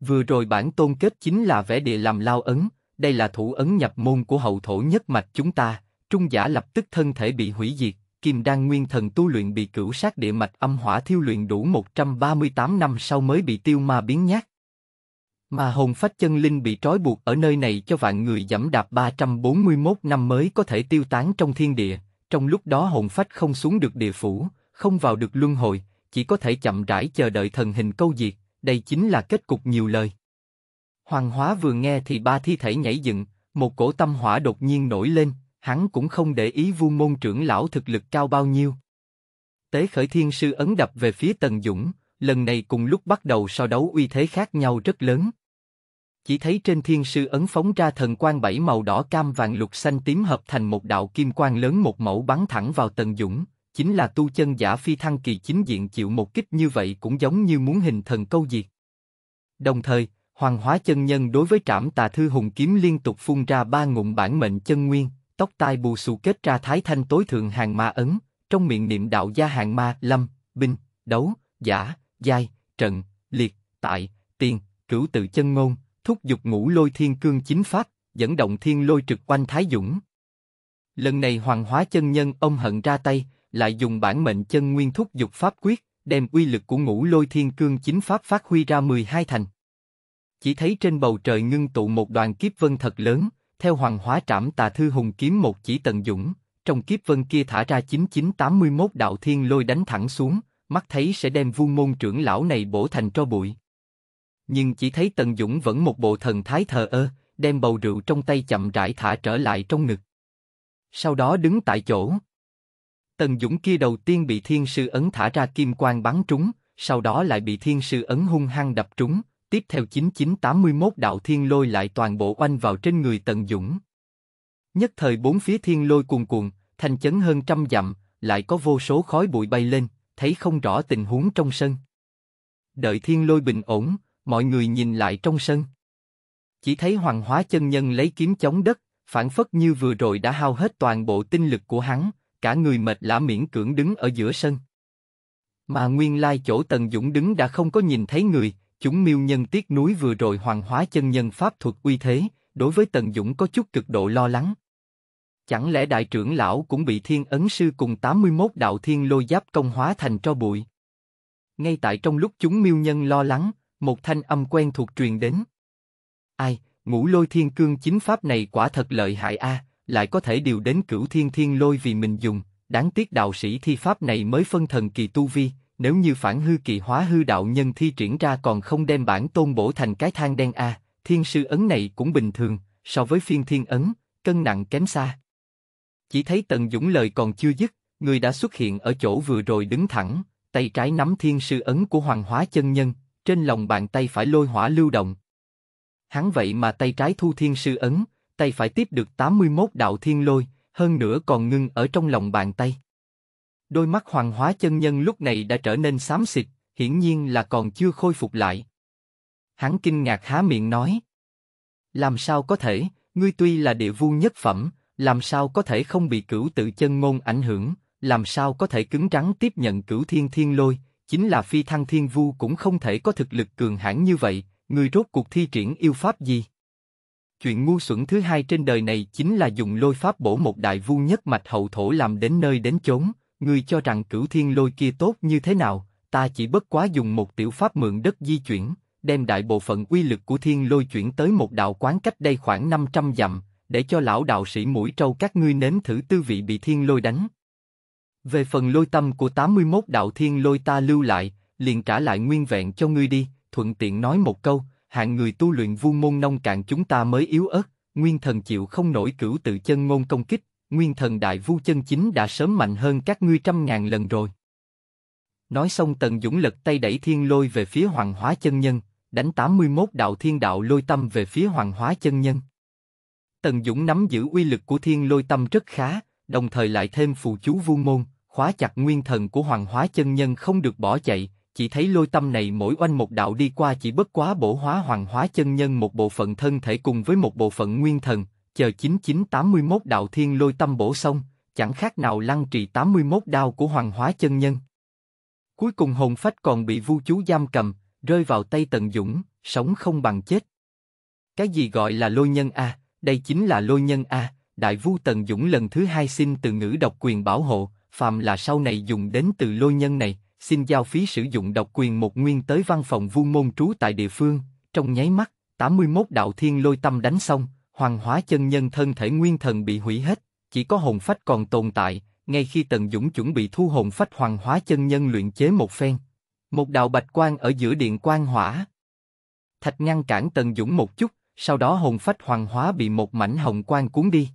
Vừa rồi bản tôn kết chính là vẽ địa làm lao ấn, đây là thủ ấn nhập môn của hậu thổ nhất mạch chúng ta, trung giả lập tức thân thể bị hủy diệt, kim đan nguyên thần tu luyện bị cửu sát địa mạch âm hỏa thiêu luyện đủ 138 năm sau mới bị tiêu ma biến nhát. Mà hồn phách chân linh bị trói buộc ở nơi này cho vạn người dẫm đạp 341 năm mới có thể tiêu tán trong thiên địa, trong lúc đó hồn phách không xuống được địa phủ, không vào được luân hồi, chỉ có thể chậm rãi chờ đợi thần hình câu diệt, đây chính là kết cục nhiều lời. Hoàng hóa vừa nghe thì ba thi thể nhảy dựng, một cổ tâm hỏa đột nhiên nổi lên, hắn cũng không để ý vu môn trưởng lão thực lực cao bao nhiêu. Tế khởi thiên sư ấn đập về phía Tần Dũng, lần này cùng lúc bắt đầu so đấu uy thế khác nhau rất lớn. Chỉ thấy trên thiên sư ấn phóng ra thần quang bảy màu đỏ cam vàng lục xanh tím hợp thành một đạo kim quang lớn một mẫu bắn thẳng vào Tần Dũng, chính là tu chân giả phi thăng kỳ chính diện chịu một kích như vậy cũng giống như muốn hình thần câu diệt. Đồng thời, hoàng hóa chân nhân đối với trảm tà thư hùng kiếm liên tục phun ra ba ngụm bản mệnh chân nguyên, tóc tai bù xù kết ra thái thanh tối thượng hàng ma ấn, trong miệng niệm đạo gia hàng ma, lâm, binh, đấu, giả, giai, trận, liệt, tại, tiền, cửu tự chân ngôn, thúc dục ngũ lôi thiên cương chính pháp, dẫn động thiên lôi trực quanh Thái Dũng. Lần này hoàng hóa chân nhân ông hận ra tay, lại dùng bản mệnh chân nguyên thúc dục pháp quyết, đem uy lực của ngũ lôi thiên cương chính pháp phát huy ra 12 thành. Chỉ thấy trên bầu trời ngưng tụ một đoàn kiếp vân thật lớn, theo hoàng hóa trảm tà thư hùng kiếm một chỉ tần dũng, trong kiếp vân kia thả ra 9981 đạo thiên lôi đánh thẳng xuống, mắt thấy sẽ đem vu môn trưởng lão này bổ thành tro bụi. Nhưng chỉ thấy Tần Dũng vẫn một bộ thần thái thờ ơ, đem bầu rượu trong tay chậm rãi thả trở lại trong ngực. Sau đó đứng tại chỗ. Tần Dũng kia đầu tiên bị thiên sư ấn thả ra kim quang bắn trúng, sau đó lại bị thiên sư ấn hung hăng đập trúng, tiếp theo 9981 đạo thiên lôi lại toàn bộ oanh vào trên người Tần Dũng. Nhất thời bốn phía thiên lôi cuồn cuộn, thành chấn hơn trăm dặm, lại có vô số khói bụi bay lên, thấy không rõ tình huống trong sân. Đợi thiên lôi bình ổn, mọi người nhìn lại trong sân. Chỉ thấy hoàng hóa chân nhân lấy kiếm chống đất, phản phất như vừa rồi đã hao hết toàn bộ tinh lực của hắn, cả người mệt lã miễn cưỡng đứng ở giữa sân. Mà nguyên lai chỗ Tần Dũng đứng đã không có nhìn thấy người, chúng miêu nhân tiếc núi vừa rồi hoàng hóa chân nhân pháp thuật uy thế, đối với Tần Dũng có chút cực độ lo lắng. Chẳng lẽ đại trưởng lão cũng bị thiên ấn sư cùng 81 đạo thiên lôi giáp công hóa thành cho bụi? Ngay tại trong lúc chúng miêu nhân lo lắng, một thanh âm quen thuộc truyền đến. Ai, ngũ lôi thiên cương chính pháp này quả thật lợi hại a, à, lại có thể điều đến cửu thiên thiên lôi vì mình dùng, đáng tiếc đạo sĩ thi pháp này mới phân thần kỳ tu vi, nếu như phản hư kỳ hóa hư đạo nhân thi triển ra còn không đem bản tôn bổ thành cái thang đen a, thiên sư ấn này cũng bình thường, so với phiên thiên ấn, cân nặng kém xa. Chỉ thấy Tần Dũng lời còn chưa dứt, người đã xuất hiện ở chỗ vừa rồi đứng thẳng, tay trái nắm thiên sư ấn của hoàng hóa chân nhân, trên lòng bàn tay phải lôi hỏa lưu động. Hắn vậy mà tay trái thu thiên sư ấn, tay phải tiếp được 81 đạo thiên lôi, hơn nữa còn ngưng ở trong lòng bàn tay. Đôi mắt hoàng hóa chân nhân lúc này đã trở nên xám xịt, hiển nhiên là còn chưa khôi phục lại. Hắn kinh ngạc há miệng nói. Làm sao có thể, ngươi tuy là địa vu nhất phẩm, làm sao có thể không bị cửu tự chân ngôn ảnh hưởng, làm sao có thể cứng rắn tiếp nhận cửu thiên thiên lôi, chính là phi thăng thiên vu cũng không thể có thực lực cường hãn như vậy, ngươi rốt cuộc thi triển yêu pháp gì? Chuyện ngu xuẩn thứ hai trên đời này chính là dùng lôi pháp bổ một đại vu nhất mạch hậu thổ làm đến nơi đến chốn, ngươi cho rằng cửu thiên lôi kia tốt như thế nào, ta chỉ bất quá dùng một tiểu pháp mượn đất di chuyển, đem đại bộ phận uy lực của thiên lôi chuyển tới một đạo quán cách đây khoảng 500 dặm, để cho lão đạo sĩ mũi trâu các ngươi nếm thử tư vị bị thiên lôi đánh. Về phần lôi tâm của 81 đạo thiên lôi ta lưu lại, liền trả lại nguyên vẹn cho ngươi đi, thuận tiện nói một câu, hạng người tu luyện vu môn nông cạn chúng ta mới yếu ớt, nguyên thần chịu không nổi cửu tự chân ngôn công kích, nguyên thần đại vu chân chính đã sớm mạnh hơn các ngươi trăm ngàn lần rồi. Nói xong Tần Dũng lật tay đẩy thiên lôi về phía hoàng hóa chân nhân, đánh 81 đạo thiên đạo lôi tâm về phía hoàng hóa chân nhân. Tần Dũng nắm giữ uy lực của thiên lôi tâm rất khá, đồng thời lại thêm phù chú vu môn, khóa chặt nguyên thần của hoàng hóa chân nhân không được bỏ chạy, chỉ thấy lôi tâm này mỗi oanh một đạo đi qua chỉ bất quá bổ hóa hoàng hóa chân nhân một bộ phận thân thể cùng với một bộ phận nguyên thần, chờ 9981 đạo thiên lôi tâm bổ xong, chẳng khác nào lăng trì 81 đao của hoàng hóa chân nhân. Cuối cùng hồn phách còn bị vu chú giam cầm, rơi vào tay tần dũng, sống không bằng chết. Cái gì gọi là lôi nhân A, đây chính là lôi nhân A, đại vu tần dũng lần thứ hai xin từ ngữ độc quyền bảo hộ, phàm là sau này dùng đến từ lôi nhân này, xin giao phí sử dụng độc quyền một nguyên tới văn phòng vu môn trú tại địa phương, trong nháy mắt, 81 đạo thiên lôi tâm đánh xong, Hoàng hóa chân nhân thân thể nguyên thần bị hủy hết, chỉ có hồn phách còn tồn tại. Ngay khi Tần Dũng chuẩn bị thu hồn phách hoàng hóa chân nhân luyện chế một phen, một đạo bạch quang ở giữa điện quang hỏa. Thạch ngăn cản Tần Dũng một chút, sau đó hồn phách hoàng hóa bị một mảnh hồng quang cuốn đi.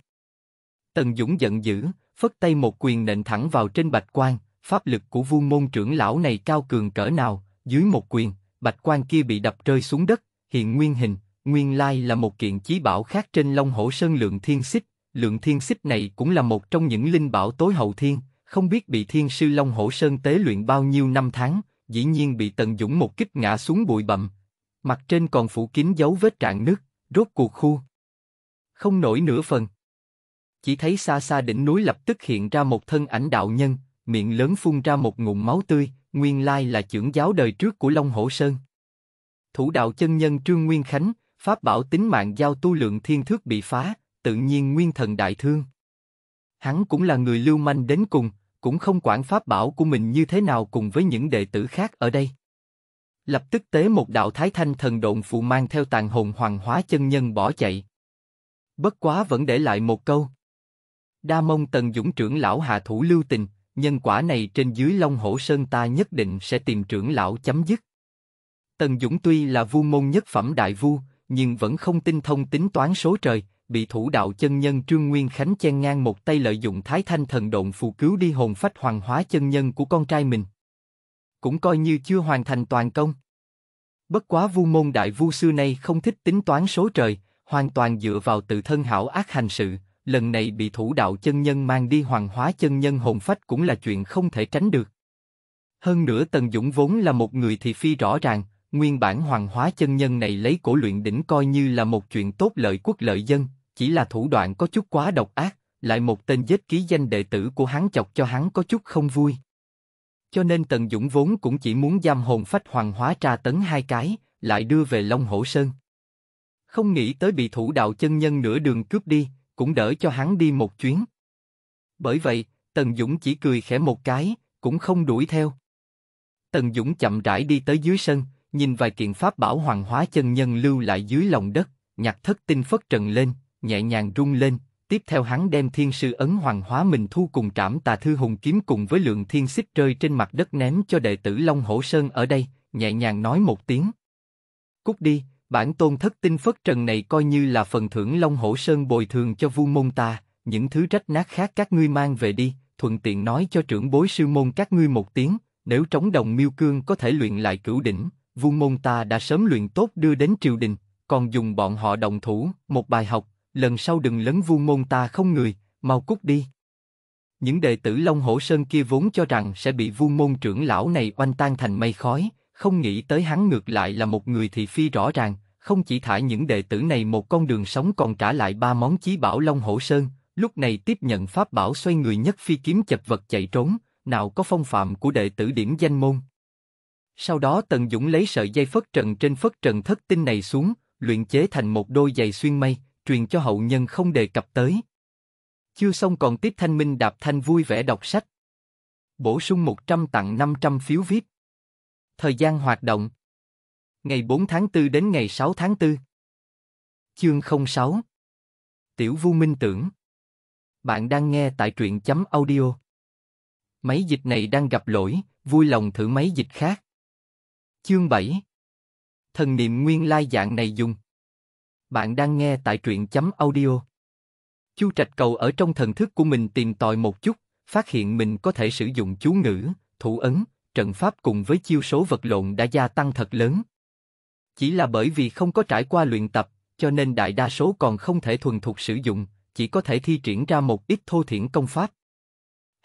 Tần Dũng giận dữ, phất tay một quyền nện thẳng vào trên bạch quang. Pháp lực của Vu Môn trưởng lão này cao cường cỡ nào? Dưới một quyền, bạch quang kia bị đập rơi xuống đất, hiện nguyên hình, nguyên lai là một kiện chí bảo khác trên Long Hổ Sơn Lượng Thiên Xích, Lượng Thiên Xích này cũng là một trong những linh bảo tối hậu thiên, không biết bị Thiên Sư Long Hổ Sơn tế luyện bao nhiêu năm tháng, dĩ nhiên bị Tần Dũng một kích ngã xuống bụi bậm. mặt trên còn phủ kín dấu vết trạng nước, rốt cuộc khu. Không nổi nửa phần. Chỉ thấy xa xa đỉnh núi lập tức hiện ra một thân ảnh đạo nhân, miệng lớn phun ra một ngụm máu tươi, nguyên lai là trưởng giáo đời trước của Long Hổ Sơn. Thủ đạo chân nhân Trương Nguyên Khánh, Pháp bảo tính mạng giao tu lượng thiên thước bị phá, tự nhiên nguyên thần đại thương. Hắn cũng là người lưu manh đến cùng, cũng không quản pháp bảo của mình như thế nào cùng với những đệ tử khác ở đây. Lập tức tế một đạo thái thanh thần độn phụ mang theo tàn hồn hoàng hóa chân nhân bỏ chạy. Bất quá vẫn để lại một câu. Đa mông tần dũng trưởng lão hạ thủ lưu tình, nhân quả này trên dưới Long Hổ Sơn ta nhất định sẽ tìm trưởng lão chấm dứt. Tần Dũng tuy là vu môn nhất phẩm đại vu, nhưng vẫn không tinh thông tính toán số trời, bị thủ đạo chân nhân Trương Nguyên Khánh chen ngang một tay lợi dụng thái thanh thần độn phù cứu đi hồn phách hoàng hóa chân nhân của con trai mình. Cũng coi như chưa hoàn thành toàn công. Bất quá vu môn đại vu sư này không thích tính toán số trời, hoàn toàn dựa vào tự thân hảo ác hành sự, lần này bị thủ đạo chân nhân mang đi hoàng hóa chân nhân hồn phách cũng là chuyện không thể tránh được. Hơn nữa Tần Dũng vốn là một người thị phi rõ ràng, nguyên bản hoàng hóa chân nhân này lấy cổ luyện đỉnh coi như là một chuyện tốt lợi quốc lợi dân, chỉ là thủ đoạn có chút quá độc ác, lại một tên giết ký danh đệ tử của hắn chọc cho hắn có chút không vui. Cho nên Tần Dũng vốn cũng chỉ muốn giam hồn phách hoàng hóa tra tấn hai cái, lại đưa về Long Hổ Sơn. Không nghĩ tới bị thủ đạo chân nhân nửa đường cướp đi, cũng đỡ cho hắn đi một chuyến. Bởi vậy, Tần Dũng chỉ cười khẽ một cái, cũng không đuổi theo. Tần Dũng chậm rãi đi tới dưới sân, nhìn vài kiện pháp bảo hoàng hóa chân nhân lưu lại dưới lòng đất, nhặt thất tinh phất trần lên, nhẹ nhàng rung lên, tiếp theo hắn đem thiên sư ấn hoàng hóa mình thu cùng trảm tà thư hùng kiếm cùng với lượng thiên xích rơi trên mặt đất ném cho đệ tử Long Hổ Sơn ở đây, nhẹ nhàng nói một tiếng. Cút đi, bản tôn thất tinh phất trần này coi như là phần thưởng Long Hổ Sơn bồi thường cho vu môn ta, những thứ rách nát khác các ngươi mang về đi, thuận tiện nói cho trưởng bối sư môn các ngươi một tiếng, nếu trống đồng miêu cương có thể luyện lại cửu đỉnh, Vương Môn ta đã sớm luyện tốt đưa đến triều đình, còn dùng bọn họ động thủ, một bài học, lần sau đừng lấn Vương Môn ta không người, mau cút đi. Những đệ tử Long Hổ Sơn kia vốn cho rằng sẽ bị Vương Môn trưởng lão này oanh tan thành mây khói, không nghĩ tới hắn ngược lại là một người thị phi rõ ràng, không chỉ thả những đệ tử này một con đường sống còn trả lại ba món chí bảo Long Hổ Sơn, lúc này tiếp nhận pháp bảo xoay người nhất phi kiếm chật vật chạy trốn, nào có phong phạm của đệ tử điểm danh môn. Sau đó Tần Dũng lấy sợi dây phất trần trên phất trần thất tinh này xuống, luyện chế thành một đôi giày xuyên mây, truyền cho hậu nhân không đề cập tới. Chưa xong còn tiếp thanh minh đạp thanh vui vẻ đọc sách. Bổ sung 100 tặng 500 phiếu vip Thời gian hoạt động. Ngày 4 tháng 4 đến ngày 6 tháng 4. Chương 06 Tiểu Vu Minh Tưởng Bạn đang nghe tại truyện chấm audio. Máy dịch này đang gặp lỗi, vui lòng thử máy dịch khác. Chương 7 Thần niệm nguyên lai dạng này dùng. Bạn đang nghe tại truyện chấm audio. Chu Trạch Cầu ở trong thần thức của mình tìm tòi một chút, phát hiện mình có thể sử dụng chú ngữ, thủ ấn, trận pháp cùng với chiêu số vật lộn đã gia tăng thật lớn. Chỉ là bởi vì không có trải qua luyện tập, cho nên đại đa số còn không thể thuần thục sử dụng, chỉ có thể thi triển ra một ít thô thiển công pháp.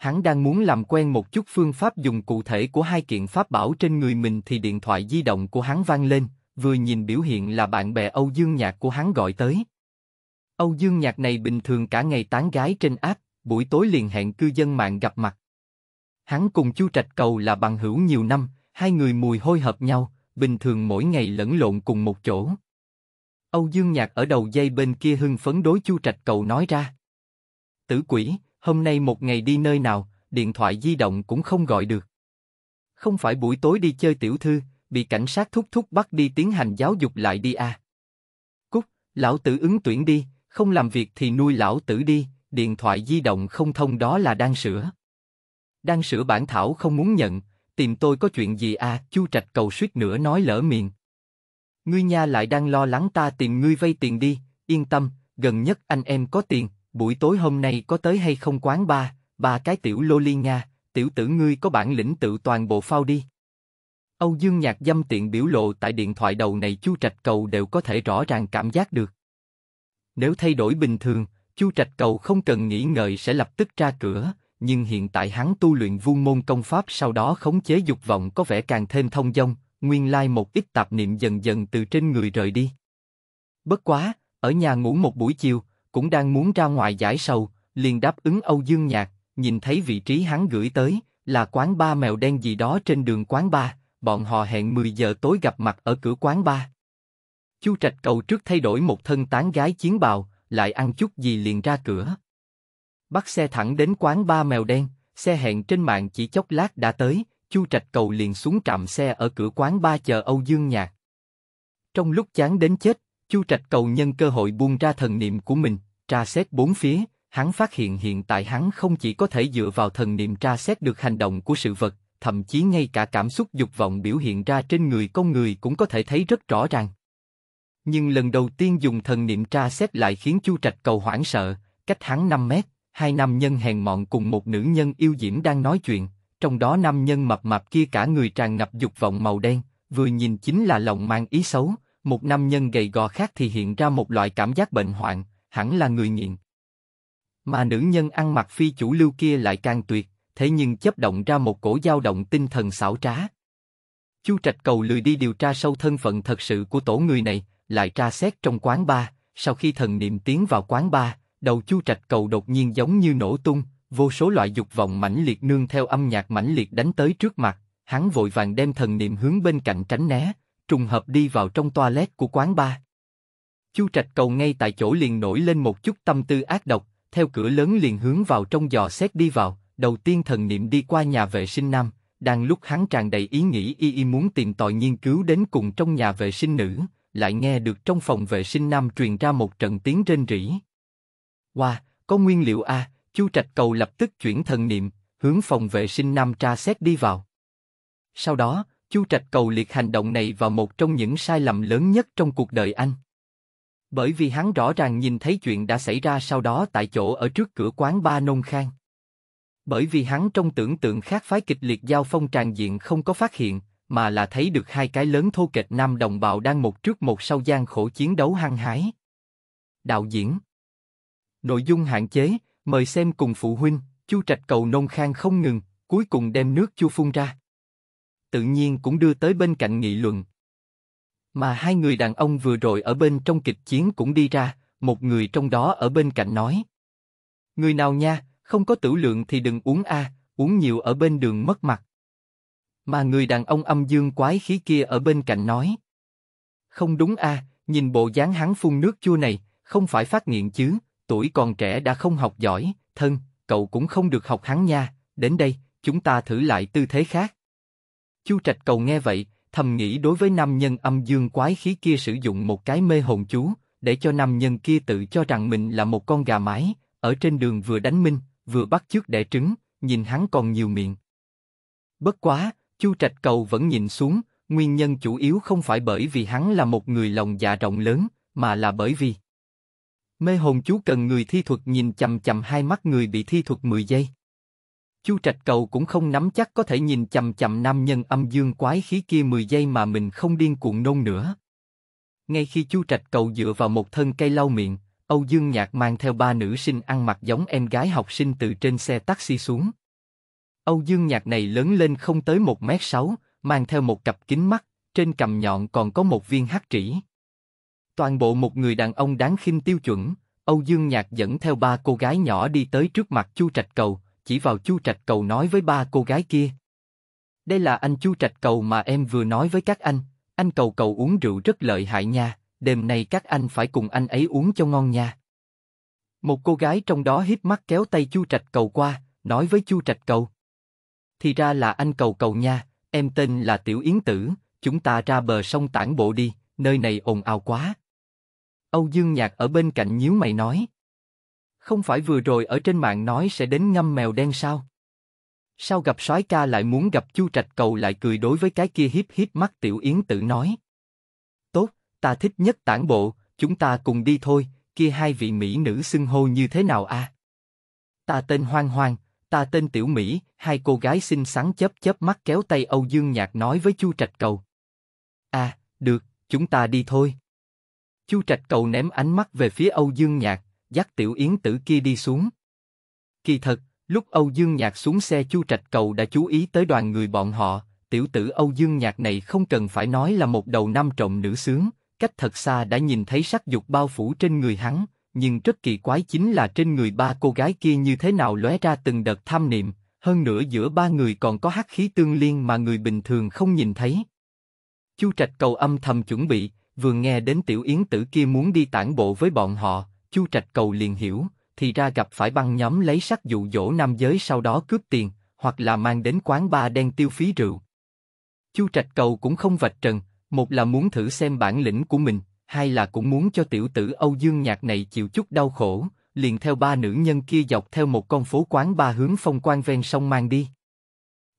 Hắn đang muốn làm quen một chút phương pháp dùng cụ thể của hai kiện pháp bảo trên người mình thì điện thoại di động của hắn vang lên, vừa nhìn biểu hiện là bạn bè Âu Dương Nhạc của hắn gọi tới. Âu Dương Nhạc này bình thường cả ngày tán gái trên app, buổi tối liền hẹn cư dân mạng gặp mặt. Hắn cùng Chu Trạch Cầu là bằng hữu nhiều năm, hai người mùi hôi hợp nhau, bình thường mỗi ngày lẫn lộn cùng một chỗ. Âu Dương Nhạc ở đầu dây bên kia hưng phấn đối Chu Trạch Cầu nói ra. Tử quỷ, hôm nay một ngày đi nơi nào, điện thoại di động cũng không gọi được. Không phải buổi tối đi chơi tiểu thư, bị cảnh sát thúc thúc bắt đi tiến hành giáo dục lại đi à. Cúc, lão tử ứng tuyển đi, không làm việc thì nuôi lão tử đi, điện thoại di động không thông đó là đang sửa. Đang sửa bản thảo không muốn nhận, tìm tôi có chuyện gì à, chu trạch cầu suýt nữa nói lỡ miệng. Ngươi nha lại đang lo lắng ta tìm ngươi vay tiền đi, yên tâm, gần nhất anh em có tiền, buổi tối hôm nay có tới hay không quán ba, ba cái tiểu lô ly nha, tiểu tử ngươi có bản lĩnh tự toàn bộ phao đi. Âu Dương Nhạc dâm tiện biểu lộ tại điện thoại đầu này Chu Trạch Cầu đều có thể rõ ràng cảm giác được. Nếu thay đổi bình thường, Chu Trạch Cầu không cần nghĩ ngợi sẽ lập tức ra cửa, nhưng hiện tại hắn tu luyện vuông môn công pháp sau đó khống chế dục vọng có vẻ càng thêm thông dong, nguyên lai một ít tạp niệm dần dần từ trên người rời đi. Bất quá, ở nhà ngủ một buổi chiều, cũng đang muốn ra ngoài giải sầu, liền đáp ứng Âu Dương Nhạc, nhìn thấy vị trí hắn gửi tới, là quán ba mèo đen gì đó trên đường quán ba, bọn họ hẹn 10 giờ tối gặp mặt ở cửa quán ba. Chu Trạch cầu trước thay đổi một thân tán gái chiến bào, lại ăn chút gì liền ra cửa. Bắt xe thẳng đến quán ba mèo đen, xe hẹn trên mạng chỉ chốc lát đã tới, Chu Trạch cầu liền xuống trạm xe ở cửa quán ba chờ Âu Dương Nhạc. Trong lúc chán đến chết, Chu Trạch cầu nhân cơ hội buông ra thần niệm của mình, tra xét bốn phía, hắn phát hiện hiện tại hắn không chỉ có thể dựa vào thần niệm tra xét được hành động của sự vật, thậm chí ngay cả cảm xúc dục vọng biểu hiện ra trên người con người cũng có thể thấy rất rõ ràng. Nhưng lần đầu tiên dùng thần niệm tra xét lại khiến Chu Trạch cầu hoảng sợ, cách hắn 5 mét, hai nam nhân hèn mọn cùng một nữ nhân yêu diễm đang nói chuyện, trong đó nam nhân mập mạp kia cả người tràn ngập dục vọng màu đen, vừa nhìn chính là lòng mang ý xấu, một nam nhân gầy gò khác thì hiện ra một loại cảm giác bệnh hoạn, hẳn là người nghiện. Mà nữ nhân ăn mặc phi chủ lưu kia lại càng tuyệt, thế nhưng chấp động ra một cổ dao động tinh thần xảo trá. Chu Trạch Cầu lười đi điều tra sâu thân phận thật sự của tổ người này, lại tra xét trong quán bar, sau khi thần niệm tiến vào quán bar, đầu Chu Trạch Cầu đột nhiên giống như nổ tung, vô số loại dục vọng mãnh liệt nương theo âm nhạc mãnh liệt đánh tới trước mặt, hắn vội vàng đem thần niệm hướng bên cạnh tránh né, trùng hợp đi vào trong toilet của quán bar. Chu Trạch Cầu ngay tại chỗ liền nổi lên một chút tâm tư ác độc, theo cửa lớn liền hướng vào trong dò xét đi vào, đầu tiên thần niệm đi qua nhà vệ sinh nam, đang lúc hắn tràn đầy ý nghĩ y y muốn tìm tòi nghiên cứu đến cùng trong nhà vệ sinh nữ, lại nghe được trong phòng vệ sinh nam truyền ra một trận tiếng rên rỉ. Wow, có nguyên liệu a, Chu Trạch Cầu lập tức chuyển thần niệm, hướng phòng vệ sinh nam tra xét đi vào. Sau đó, Chu Trạch cầu liệt hành động này vào một trong những sai lầm lớn nhất trong cuộc đời anh. Bởi vì hắn rõ ràng nhìn thấy chuyện đã xảy ra sau đó tại chỗ ở trước cửa quán ba nông khang. Bởi vì hắn trong tưởng tượng khác phái kịch liệt giao phong tràn diện không có phát hiện, mà là thấy được hai cái lớn thô kịch nam đồng bào đang một trước một sau gian khổ chiến đấu hăng hái. Đạo diễn Nội dung hạn chế, mời xem cùng phụ huynh, chu trạch cầu nông khang không ngừng, cuối cùng đem nước chu phun ra tự nhiên cũng đưa tới bên cạnh nghị luận. Mà hai người đàn ông vừa rồi ở bên trong kịch chiến cũng đi ra, một người trong đó ở bên cạnh nói. Người nào nha, không có tử lượng thì đừng uống a, uống nhiều ở bên đường mất mặt. Mà người đàn ông âm dương quái khí kia ở bên cạnh nói. Không đúng a, nhìn bộ dáng hắn phun nước chua này, không phải phát nghiện chứ, tuổi còn trẻ đã không học giỏi, thân, cậu cũng không được học hắn nha, đến đây, chúng ta thử lại tư thế khác. Chu Trạch Cầu nghe vậy, thầm nghĩ đối với nam nhân âm dương quái khí kia sử dụng một cái mê hồn chú, để cho nam nhân kia tự cho rằng mình là một con gà mái, ở trên đường vừa đánh minh, vừa bắt trước đẻ trứng, nhìn hắn còn nhiều miệng. Bất quá, Chu Trạch Cầu vẫn nhìn xuống, nguyên nhân chủ yếu không phải bởi vì hắn là một người lòng dạ rộng lớn, mà là bởi vì mê hồn chú cần người thi thuật nhìn chằm chằm hai mắt người bị thi thuật 10 giây. Chu Trạch Cầu cũng không nắm chắc có thể nhìn chầm chầm nam nhân âm dương quái khí kia 10 giây mà mình không điên cuồng nôn nữa. Ngay khi Chu Trạch Cầu dựa vào một thân cây lau miệng, Âu Dương Nhạc mang theo ba nữ sinh ăn mặc giống em gái học sinh từ trên xe taxi xuống. Âu Dương Nhạc này lớn lên không tới 1 mét 6, mang theo một cặp kính mắt, trên cằm nhọn còn có một viên hắc trĩ. Toàn bộ một người đàn ông đáng khinh tiêu chuẩn, Âu Dương Nhạc dẫn theo ba cô gái nhỏ đi tới trước mặt Chu Trạch Cầu, chỉ vào Chu Trạch Cầu nói với ba cô gái kia. Đây là anh Chu Trạch Cầu mà em vừa nói với các anh, anh Cầu Cầu uống rượu rất lợi hại nha, đêm nay các anh phải cùng anh ấy uống cho ngon nha. Một cô gái trong đó hít mắt kéo tay Chu Trạch Cầu qua, nói với Chu Trạch Cầu. Thì ra là anh Cầu Cầu nha, em tên là Tiểu Yến Tử, chúng ta ra bờ sông tản bộ đi, nơi này ồn ào quá. Âu Dương Nhạc ở bên cạnh nhíu mày nói. Không phải vừa rồi ở trên mạng nói sẽ đến ngâm mèo đen sao? Sao gặp soái ca lại muốn gặp chu trạch cầu lại cười đối với cái kia hiếp hiếp mắt tiểu yến tự nói. Tốt, ta thích nhất tản bộ, chúng ta cùng đi thôi, kia hai vị mỹ nữ xưng hô như thế nào a? À? Ta tên Hoang Hoang, ta tên Tiểu Mỹ, hai cô gái xinh xắn chớp chớp mắt kéo tay Âu Dương Nhạc nói với Chu Trạch Cầu. À, được, chúng ta đi thôi. Chu Trạch Cầu ném ánh mắt về phía Âu Dương Nhạc, dắt tiểu yến tử kia đi xuống. Kỳ thật, lúc Âu Dương Nhạc xuống xe Chu Trạch Cầu đã chú ý tới đoàn người bọn họ, tiểu tử Âu Dương Nhạc này không cần phải nói là một đầu nam trọng nữ sướng, cách thật xa đã nhìn thấy sắc dục bao phủ trên người hắn, nhưng rất kỳ quái chính là trên người ba cô gái kia như thế nào lóe ra từng đợt tham niệm, hơn nữa giữa ba người còn có hắc khí tương liên mà người bình thường không nhìn thấy. Chu Trạch Cầu âm thầm chuẩn bị, vừa nghe đến Tiểu Yến Tử kia muốn đi tản bộ với bọn họ, Chu Trạch Cầu liền hiểu, thì ra gặp phải băng nhóm lấy sắc dụ dỗ nam giới sau đó cướp tiền, hoặc là mang đến quán ba đen tiêu phí rượu. Chu Trạch Cầu cũng không vạch trần, một là muốn thử xem bản lĩnh của mình, hai là cũng muốn cho tiểu tử Âu Dương Nhạc này chịu chút đau khổ, liền theo ba nữ nhân kia dọc theo một con phố quán ba hướng phong quan ven sông mang đi.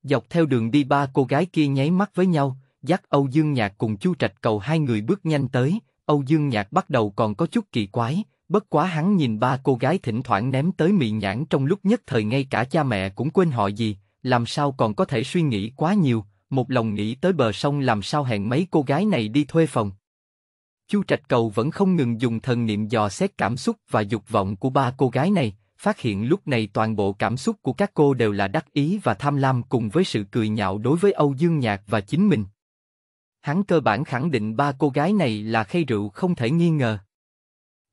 Dọc theo đường đi ba cô gái kia nháy mắt với nhau, dắt Âu Dương Nhạc cùng Chu Trạch Cầu hai người bước nhanh tới, Âu Dương Nhạc bắt đầu còn có chút kỳ quái, Bất quá hắn nhìn ba cô gái thỉnh thoảng ném tới miệng nhãn trong lúc nhất thời ngay cả cha mẹ cũng quên họ gì, làm sao còn có thể suy nghĩ quá nhiều, một lòng nghĩ tới bờ sông làm sao hẹn mấy cô gái này đi thuê phòng. Chu Trạch Cầu vẫn không ngừng dùng thần niệm dò xét cảm xúc và dục vọng của ba cô gái này, phát hiện lúc này toàn bộ cảm xúc của các cô đều là đắc ý và tham lam cùng với sự cười nhạo đối với Âu Dương Nhạc và chính mình. Hắn cơ bản khẳng định ba cô gái này là khay rượu không thể nghi ngờ.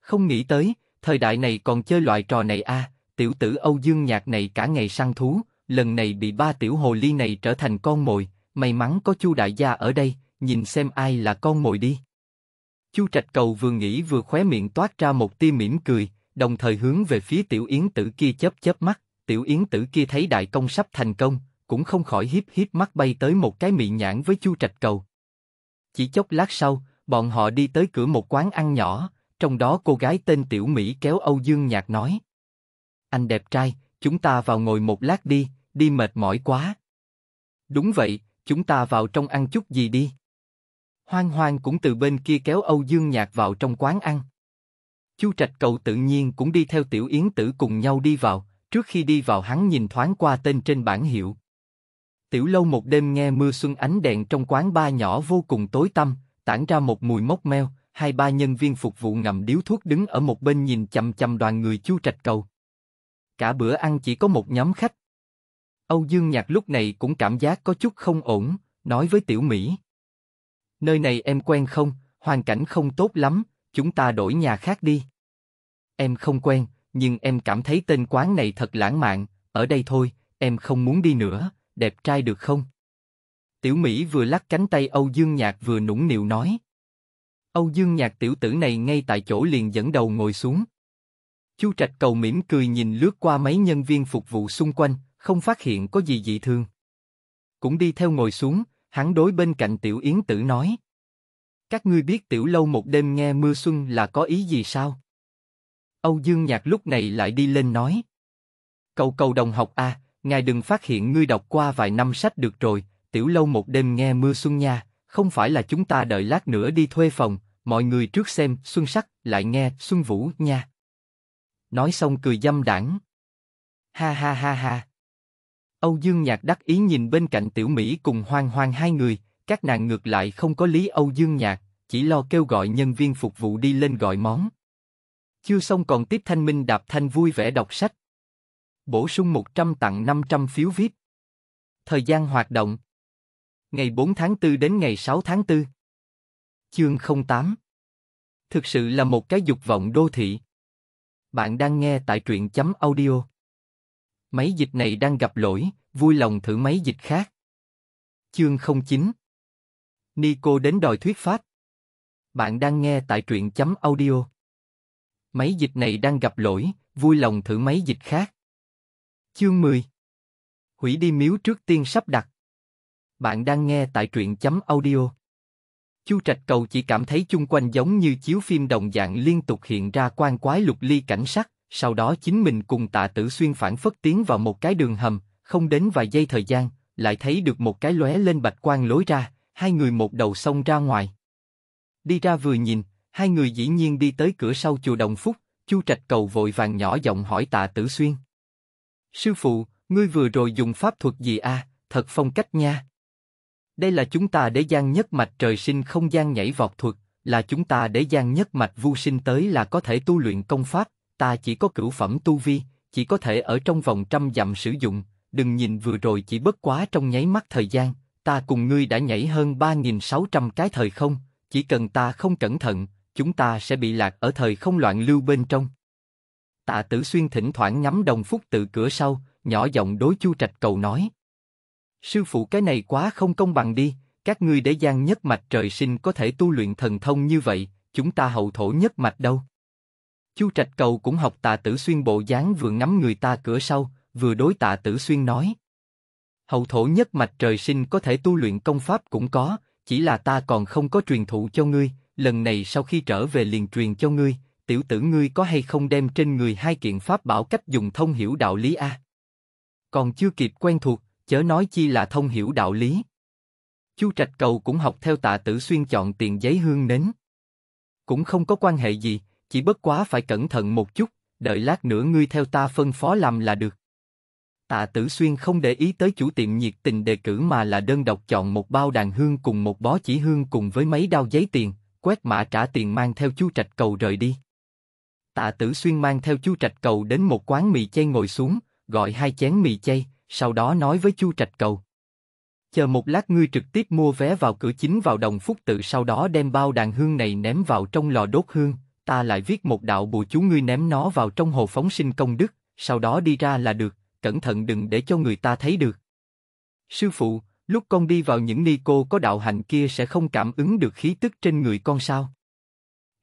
Không nghĩ tới, thời đại này còn chơi loại trò này a. À, tiểu tử Âu Dương Nhạc này cả ngày săn thú, lần này bị ba tiểu hồ ly này trở thành con mồi. May mắn có Chu đại gia ở đây, nhìn xem ai là con mồi đi. Chu Trạch Cầu vừa nghĩ vừa khóe miệng toát ra một tia mỉm cười, đồng thời hướng về phía tiểu yến tử kia chớp chớp mắt. Tiểu yến tử kia thấy đại công sắp thành công, cũng không khỏi hiếp hiếp mắt bay tới một cái miệng nhãn với Chu Trạch Cầu. Chỉ chốc lát sau, bọn họ đi tới cửa một quán ăn nhỏ, trong đó cô gái tên Tiểu Mỹ kéo Âu Dương Nhạc nói. Anh đẹp trai, chúng ta vào ngồi một lát đi, đi mệt mỏi quá. Đúng vậy, chúng ta vào trong ăn chút gì đi. Hoang Hoang cũng từ bên kia kéo Âu Dương Nhạc vào trong quán ăn. Chu Trạch Cầu tự nhiên cũng đi theo Tiểu Yến Tử cùng nhau đi vào, trước khi đi vào hắn nhìn thoáng qua tên trên bảng hiệu. Tiểu lâu một đêm nghe mưa xuân ánh đèn trong quán ba nhỏ vô cùng tối tăm, tản ra một mùi mốc meo, hai ba nhân viên phục vụ ngầm điếu thuốc đứng ở một bên nhìn chằm chằm đoàn người chu trạch cầu. Cả bữa ăn chỉ có một nhóm khách. Âu Dương Nhạc lúc này cũng cảm giác có chút không ổn, nói với Tiểu Mỹ. Nơi này em quen không, hoàn cảnh không tốt lắm, chúng ta đổi nhà khác đi. Em không quen, nhưng em cảm thấy tên quán này thật lãng mạn, ở đây thôi, em không muốn đi nữa, đẹp trai được không? Tiểu Mỹ vừa lắc cánh tay Âu Dương Nhạc vừa nũng nịu nói. Âu Dương Nhạc tiểu tử này ngay tại chỗ liền dẫn đầu ngồi xuống. Chu Trạch cầu mỉm cười nhìn lướt qua mấy nhân viên phục vụ xung quanh, không phát hiện có gì dị thường. Cũng đi theo ngồi xuống, hắn đối bên cạnh tiểu yến tử nói. Các ngươi biết tiểu lâu một đêm nghe mưa xuân là có ý gì sao? Âu Dương Nhạc lúc này lại đi lên nói. Cầu cầu đồng học à, ngài đừng phát hiện ngươi đọc qua vài năm sách được rồi, tiểu lâu một đêm nghe mưa xuân nha, không phải là chúng ta đợi lát nữa đi thuê phòng, mọi người trước xem Xuân Sắc, lại nghe Xuân Vũ nha. Nói xong cười dâm đảng. Ha ha ha ha. Âu Dương Nhạc đắc ý nhìn bên cạnh Tiểu Mỹ cùng Hoang Hoang hai người, các nàng ngược lại không có lý Âu Dương Nhạc, chỉ lo kêu gọi nhân viên phục vụ đi lên gọi món. Chưa xong còn tiếp Thanh Minh đạp thanh vui vẻ đọc sách. Bổ sung 100 tặng 500 phiếu VIP. Thời gian hoạt động ngày 4 tháng 4 đến ngày 6 tháng 4. Chương 08 Thực sự là một cái dục vọng đô thị. Bạn đang nghe tại truyện chấm audio. Máy dịch này đang gặp lỗi, vui lòng thử máy dịch khác. Chương 09 Nico đến đòi thuyết pháp. Bạn đang nghe tại truyện chấm audio. Máy dịch này đang gặp lỗi, vui lòng thử máy dịch khác. Chương 10 Hủy đi miếu trước tiên sắp đặt. Bạn đang nghe tại truyện chấm audio. Chu Trạch Cầu chỉ cảm thấy chung quanh giống như chiếu phim đồng dạng liên tục hiện ra quan quái lục ly cảnh sắc, sau đó chính mình cùng tạ tử xuyên phản phất tiến vào một cái đường hầm, không đến vài giây thời gian, lại thấy được một cái lóe lên bạch quan lối ra, hai người một đầu xông ra ngoài. Đi ra vừa nhìn, hai người dĩ nhiên đi tới cửa sau chùa Đồng Phúc, Chu Trạch Cầu vội vàng nhỏ giọng hỏi tạ tử xuyên. Sư phụ, ngươi vừa rồi dùng pháp thuật gì a? À? thật phong cách nha. Đây là chúng ta để gian nhất mạch trời sinh không gian nhảy vọt thuật, là chúng ta để gian nhất mạch vu sinh tới là có thể tu luyện công pháp, ta chỉ có cửu phẩm tu vi, chỉ có thể ở trong vòng trăm dặm sử dụng, đừng nhìn vừa rồi chỉ bất quá trong nháy mắt thời gian, ta cùng ngươi đã nhảy hơn 3.600 cái thời không, chỉ cần ta không cẩn thận, chúng ta sẽ bị lạc ở thời không loạn lưu bên trong. Tạ Tử Xuyên thỉnh thoảng ngắm đồng phúc tự cửa sau, nhỏ giọng đối Chu Trạch Cầu nói. Sư phụ cái này quá không công bằng đi, các ngươi để gian nhất mạch trời sinh có thể tu luyện thần thông như vậy, chúng ta hậu thổ nhất mạch đâu. Chu Trạch Cầu cũng học tà tử xuyên bộ dáng vừa ngắm người ta cửa sau, vừa đối tà tử xuyên nói. Hậu thổ nhất mạch trời sinh có thể tu luyện công pháp cũng có, chỉ là ta còn không có truyền thụ cho ngươi, lần này sau khi trở về liền truyền cho ngươi, tiểu tử ngươi có hay không đem trên người hai kiện pháp bảo cách dùng thông hiểu đạo lý a? Còn chưa kịp quen thuộc, chớ nói chi là thông hiểu đạo lý. Chu Trạch Cầu cũng học theo tạ tử xuyên chọn tiền giấy hương nến. Cũng không có quan hệ gì, chỉ bất quá phải cẩn thận một chút, đợi lát nữa ngươi theo ta phân phó làm là được. Tạ Tử Xuyên không để ý tới chủ tiệm nhiệt tình đề cử mà là đơn độc chọn một bao đàn hương cùng một bó chỉ hương cùng với mấy đao giấy tiền, quét mã trả tiền mang theo Chu Trạch Cầu rời đi. Tạ Tử Xuyên mang theo Chu Trạch Cầu đến một quán mì chay ngồi xuống, gọi hai chén mì chay, sau đó nói với Chu Trạch Cầu. Chờ một lát ngươi trực tiếp mua vé vào cửa chính vào đồng phúc tự sau đó đem bao đàn hương này ném vào trong lò đốt hương, ta lại viết một đạo bùa chú ngươi ném nó vào trong hồ phóng sinh công đức, sau đó đi ra là được, cẩn thận đừng để cho người ta thấy được. Sư phụ, lúc con đi vào những ni cô có đạo hạnh kia sẽ không cảm ứng được khí tức trên người con sao?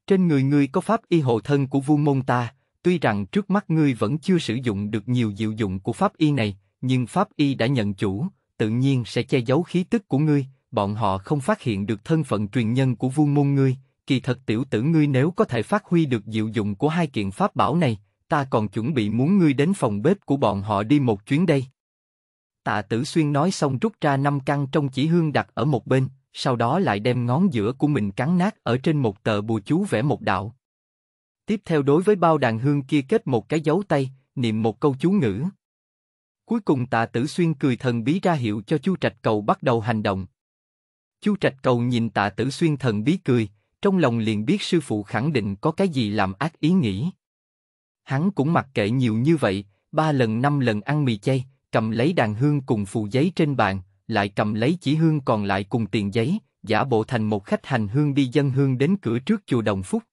Trên người ngươi có pháp y hộ thân của vu môn ta, tuy rằng trước mắt ngươi vẫn chưa sử dụng được nhiều diệu dụng của pháp y này, nhưng pháp y đã nhận chủ, tự nhiên sẽ che giấu khí tức của ngươi, bọn họ không phát hiện được thân phận truyền nhân của Vu môn ngươi. Kỳ thật tiểu tử ngươi nếu có thể phát huy được diệu dụng của hai kiện pháp bảo này, ta còn chuẩn bị muốn ngươi đến phòng bếp của bọn họ đi một chuyến đây. Tạ Tử Xuyên nói xong rút ra năm căn trong chỉ hương đặt ở một bên, sau đó lại đem ngón giữa của mình cắn nát ở trên một tờ bùa chú vẽ một đạo. Tiếp theo đối với bao đàn hương kia kết một cái dấu tay, niệm một câu chú ngữ. Cuối cùng Tạ Tử Xuyên cười thần bí ra hiệu cho Chu Trạch Cầu bắt đầu hành động. Chu Trạch Cầu nhìn Tạ Tử Xuyên thần bí cười, trong lòng liền biết sư phụ khẳng định có cái gì làm ác ý nghĩ. Hắn cũng mặc kệ nhiều như vậy, ba lần năm lần ăn mì chay, cầm lấy đàn hương cùng phù giấy trên bàn, lại cầm lấy chỉ hương còn lại cùng tiền giấy, giả bộ thành một khách hành hương đi dân hương đến cửa trước chùa Đồng Phúc.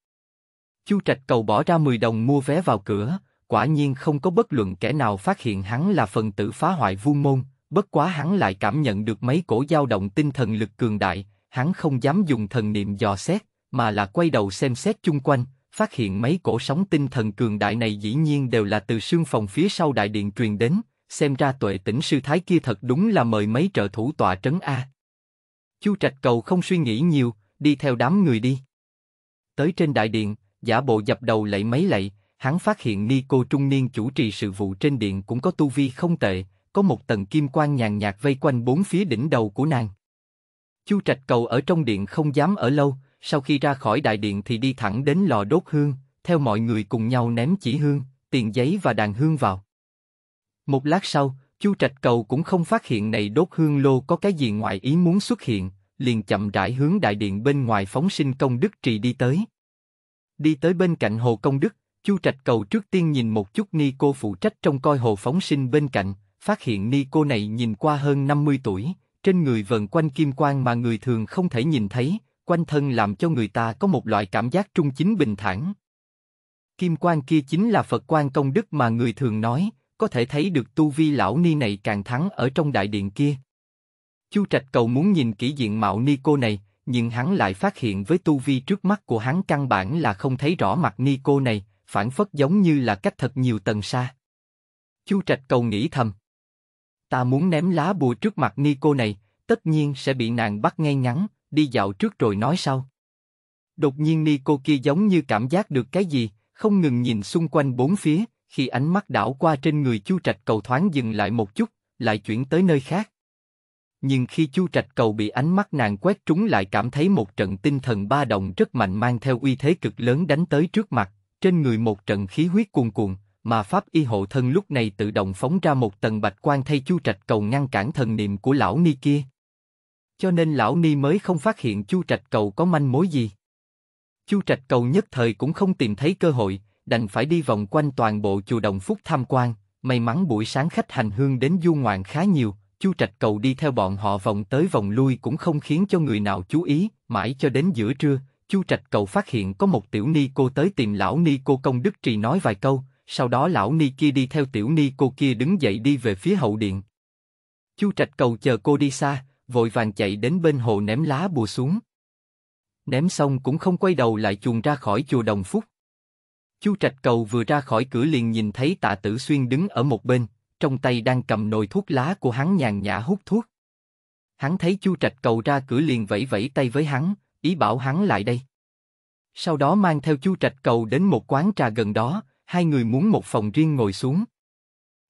Chu Trạch Cầu bỏ ra 10 đồng mua vé vào cửa, quả nhiên không có bất luận kẻ nào phát hiện hắn là phần tử phá hoại vuông môn, bất quá hắn lại cảm nhận được mấy cổ dao động tinh thần lực cường đại, hắn không dám dùng thần niệm dò xét, mà là quay đầu xem xét chung quanh, phát hiện mấy cổ sóng tinh thần cường đại này dĩ nhiên đều là từ xương phòng phía sau đại điện truyền đến, xem ra tuệ tỉnh sư thái kia thật đúng là mời mấy trợ thủ tọa trấn A. Chu Trạch Cầu không suy nghĩ nhiều, đi theo đám người đi. Tới trên đại điện, giả bộ dập đầu lạy mấy lạy, hắn phát hiện ni cô trung niên chủ trì sự vụ trên điện cũng có tu vi không tệ, có một tầng kim quan nhàn nhạt vây quanh bốn phía đỉnh đầu của nàng. Chu Trạch Cầu ở trong điện không dám ở lâu, sau khi ra khỏi đại điện thì đi thẳng đến lò đốt hương, theo mọi người cùng nhau ném chỉ hương, tiền giấy và đàn hương vào. Một lát sau, Chu Trạch Cầu cũng không phát hiện này đốt hương lô có cái gì ngoại ý muốn xuất hiện, liền chậm rãi hướng đại điện bên ngoài phóng sinh công đức trì đi tới. Đi tới bên cạnh hồ công đức, Chu Trạch Cầu trước tiên nhìn một chút ni cô phụ trách trong coi hồ phóng sinh bên cạnh, phát hiện ni cô này nhìn qua hơn 50 tuổi, trên người vần quanh kim quang mà người thường không thể nhìn thấy, quanh thân làm cho người ta có một loại cảm giác trung chính bình thản. Kim quang kia chính là Phật quang công đức mà người thường nói, có thể thấy được tu vi lão ni này càng thắng ở trong đại điện kia. Chu Trạch Cầu muốn nhìn kỹ diện mạo ni cô này, nhưng hắn lại phát hiện với tu vi trước mắt của hắn căn bản là không thấy rõ mặt ni cô này, phản phất giống như là cách thật nhiều tầng xa. Chu Trạch cầu nghĩ thầm. Ta muốn ném lá bùa trước mặt ni cô này, tất nhiên sẽ bị nàng bắt ngay ngắn, đi dạo trước rồi nói sau. Đột nhiên ni cô kia giống như cảm giác được cái gì, không ngừng nhìn xung quanh bốn phía, khi ánh mắt đảo qua trên người Chu Trạch cầu thoáng dừng lại một chút, lại chuyển tới nơi khác. Nhưng khi Chu Trạch cầu bị ánh mắt nàng quét trúng lại cảm thấy một trận tinh thần ba động rất mạnh mang theo uy thế cực lớn đánh tới trước mặt, trên người một trận khí huyết cuồn cuộn, mà pháp y hộ thân lúc này tự động phóng ra một tầng bạch quan thay chu trạch cầu ngăn cản thần niệm của lão ni kia. Cho nên lão ni mới không phát hiện chu trạch cầu có manh mối gì. Chu trạch cầu nhất thời cũng không tìm thấy cơ hội, đành phải đi vòng quanh toàn bộ chùa Đồng Phúc tham quan. May mắn buổi sáng khách hành hương đến du ngoạn khá nhiều, Chu Trạch Cầu đi theo bọn họ vòng tới vòng lui cũng không khiến cho người nào chú ý, mãi cho đến giữa trưa, Chu Trạch Cầu phát hiện có một tiểu ni cô tới tìm lão ni cô công đức trì nói vài câu, sau đó lão ni kia đi theo tiểu ni cô kia đứng dậy đi về phía hậu điện. Chu Trạch Cầu chờ cô đi xa, vội vàng chạy đến bên hồ ném lá bùa xuống. Ném xong cũng không quay đầu lại chuồn ra khỏi chùa Đồng Phúc. Chu Trạch Cầu vừa ra khỏi cửa liền nhìn thấy Tạ Tử Xuyên đứng ở một bên, trong tay đang cầm nồi thuốc lá của hắn nhàn nhã hút thuốc. Hắn thấy Chu Trạch Cầu ra cửa liền vẫy vẫy tay với hắn, ý bảo hắn lại đây. Sau đó mang theo Chu Trạch Cầu đến một quán trà gần đó, hai người muốn một phòng riêng ngồi xuống.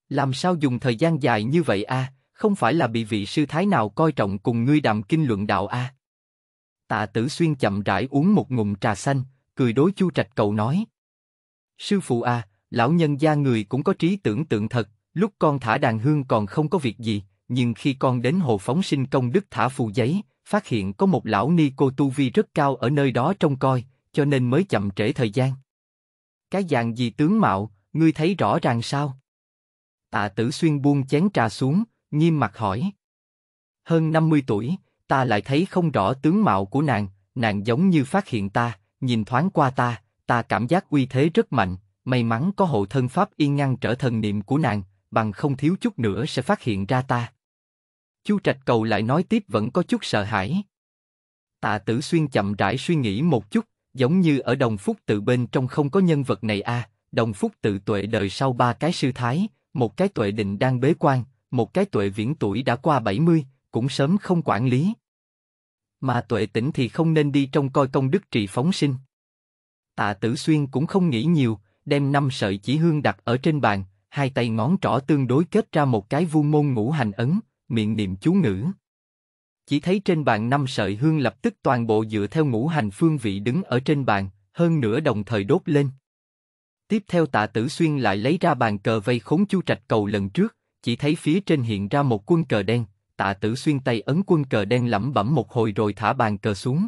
Làm sao dùng thời gian dài như vậy a? Không phải là bị vị sư thái nào coi trọng cùng ngươi đàm kinh luận đạo a? Tạ Tử Xuyên chậm rãi uống một ngụm trà xanh, cười đối Chu Trạch Cầu nói: Sư phụ a, lão nhân gia người cũng có trí tưởng tượng thật. Lúc con thả đàn hương còn không có việc gì, nhưng khi con đến hồ phóng sinh công đức thả phù giấy, phát hiện có một lão ni cô tu vi rất cao ở nơi đó trông coi, cho nên mới chậm trễ thời gian. Cái dạng gì tướng mạo, ngươi thấy rõ ràng sao? Tạ tử xuyên buông chén trà xuống, nghiêm mặt hỏi. Hơn 50 tuổi, ta lại thấy không rõ tướng mạo của nàng, nàng giống như phát hiện ta, nhìn thoáng qua ta, ta cảm giác uy thế rất mạnh, may mắn có hộ thân pháp yên ngăn trở thần niệm của nàng, bằng không thiếu chút nữa sẽ phát hiện ra ta. Chu Trạch Cầu lại nói tiếp vẫn có chút sợ hãi. Tạ Tử Xuyên chậm rãi suy nghĩ một chút, giống như ở Đồng Phúc tự bên trong không có nhân vật này a, à. Đồng Phúc tự tuệ đời sau ba cái sư thái, một cái tuệ định đang bế quan, một cái tuệ viễn tuổi đã qua 70, cũng sớm không quản lý. Mà tuệ tỉnh thì không nên đi trong coi công đức trì phóng sinh. Tạ Tử Xuyên cũng không nghĩ nhiều, đem năm sợi chỉ hương đặt ở trên bàn, hai tay ngón trỏ tương đối kết ra một cái vuông môn ngũ hành ấn, miệng niệm chú ngữ. Chỉ thấy trên bàn năm sợi hương lập tức toàn bộ dựa theo ngũ hành phương vị đứng ở trên bàn, hơn nữa đồng thời đốt lên. Tiếp theo tạ tử xuyên lại lấy ra bàn cờ vây khốn chu trạch cầu lần trước, chỉ thấy phía trên hiện ra một quân cờ đen, tạ tử xuyên tay ấn quân cờ đen lẩm bẩm một hồi rồi thả bàn cờ xuống.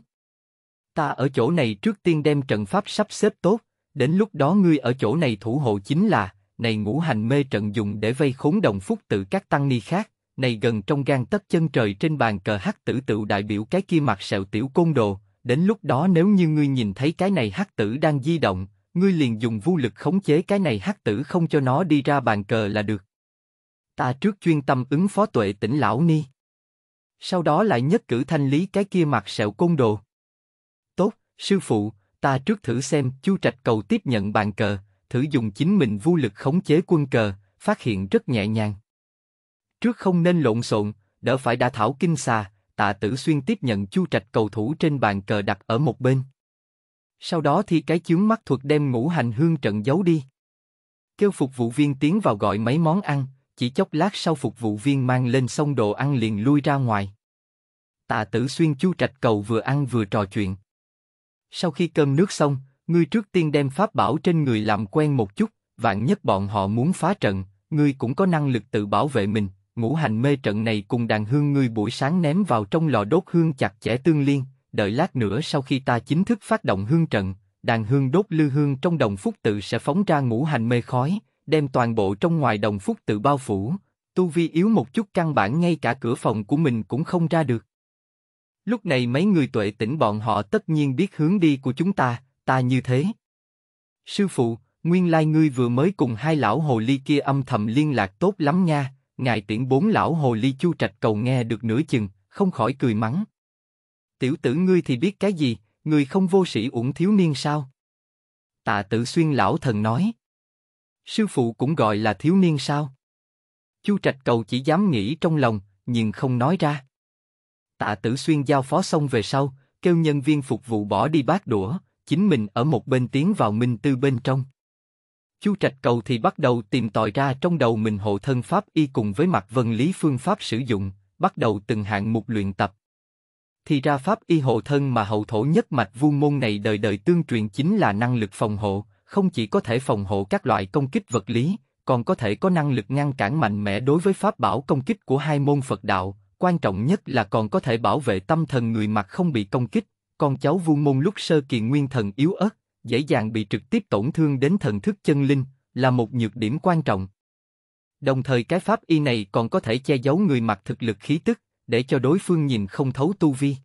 Ta ở chỗ này trước tiên đem trận pháp sắp xếp tốt, đến lúc đó ngươi ở chỗ này thủ hộ chính là, này ngũ hành mê trận dùng để vây khốn đồng phúc tự các tăng ni khác, này gần trong gan tất chân trời trên bàn cờ hắc tử tựu đại biểu cái kia mặt sẹo tiểu côn đồ, đến lúc đó nếu như ngươi nhìn thấy cái này hắc tử đang di động, ngươi liền dùng vu lực khống chế cái này hắc tử không cho nó đi ra bàn cờ là được. Ta trước chuyên tâm ứng phó tuệ tỉnh lão ni. Sau đó lại nhất cử thanh lý cái kia mặt sẹo côn đồ. Tốt, sư phụ, ta trước thử xem chu trạch cầu tiếp nhận bàn cờ, thử dùng chính mình vu lực khống chế quân cờ, phát hiện rất nhẹ nhàng. Trước không nên lộn xộn, đỡ phải đả thảo kinh xà, tạ tử xuyên tiếp nhận chu trạch cầu thủ trên bàn cờ đặt ở một bên. Sau đó thì cái chướng mắt thuật đem ngũ hành hương trận giấu đi. Kêu phục vụ viên tiến vào gọi mấy món ăn, chỉ chốc lát sau phục vụ viên mang lên xong đồ ăn liền lui ra ngoài. Tạ tử xuyên chu trạch cầu vừa ăn vừa trò chuyện. Sau khi cơm nước xong, ngươi trước tiên đem pháp bảo trên người làm quen một chút, vạn nhất bọn họ muốn phá trận, ngươi cũng có năng lực tự bảo vệ mình, ngũ hành mê trận này cùng đàn hương ngươi buổi sáng ném vào trong lò đốt hương chặt chẽ tương liên, đợi lát nữa sau khi ta chính thức phát động hương trận, đàn hương đốt lư hương trong đồng phúc tự sẽ phóng ra ngũ hành mê khói, đem toàn bộ trong ngoài đồng phúc tự bao phủ, tu vi yếu một chút căn bản ngay cả cửa phòng của mình cũng không ra được. Lúc này mấy người tuệ tỉnh bọn họ tất nhiên biết hướng đi của chúng ta, ta như thế. Sư phụ, nguyên lai ngươi vừa mới cùng hai lão hồ ly kia âm thầm liên lạc tốt lắm nha, ngài tiễn bốn lão hồ ly chu trạch cầu nghe được nửa chừng, không khỏi cười mắng. Tiểu tử ngươi thì biết cái gì, ngươi không vô sĩ uổng thiếu niên sao? Tạ tử xuyên lão thần nói. Sư phụ cũng gọi là thiếu niên sao? Chu trạch cầu chỉ dám nghĩ trong lòng, nhưng không nói ra. Tạ tử xuyên giao phó xong về sau, kêu nhân viên phục vụ bỏ đi bát đũa, chính mình ở một bên tiến vào minh tư bên trong. Chu Trạch Cầu thì bắt đầu tìm tòi ra trong đầu mình hộ thân pháp y cùng với mặt vân lý phương pháp sử dụng, bắt đầu từng hạng mục luyện tập. Thì ra pháp y hộ thân mà hậu thổ nhất mạch vu môn này đời đời tương truyền chính là năng lực phòng hộ, không chỉ có thể phòng hộ các loại công kích vật lý, còn có thể có năng lực ngăn cản mạnh mẽ đối với pháp bảo công kích của hai môn Phật đạo, quan trọng nhất là còn có thể bảo vệ tâm thần người mặt không bị công kích. Con cháu vu môn lúc sơ kỳ nguyên thần yếu ớt, dễ dàng bị trực tiếp tổn thương đến thần thức chân linh, là một nhược điểm quan trọng. Đồng thời cái pháp y này còn có thể che giấu người mặc thực lực khí tức, để cho đối phương nhìn không thấu tu vi.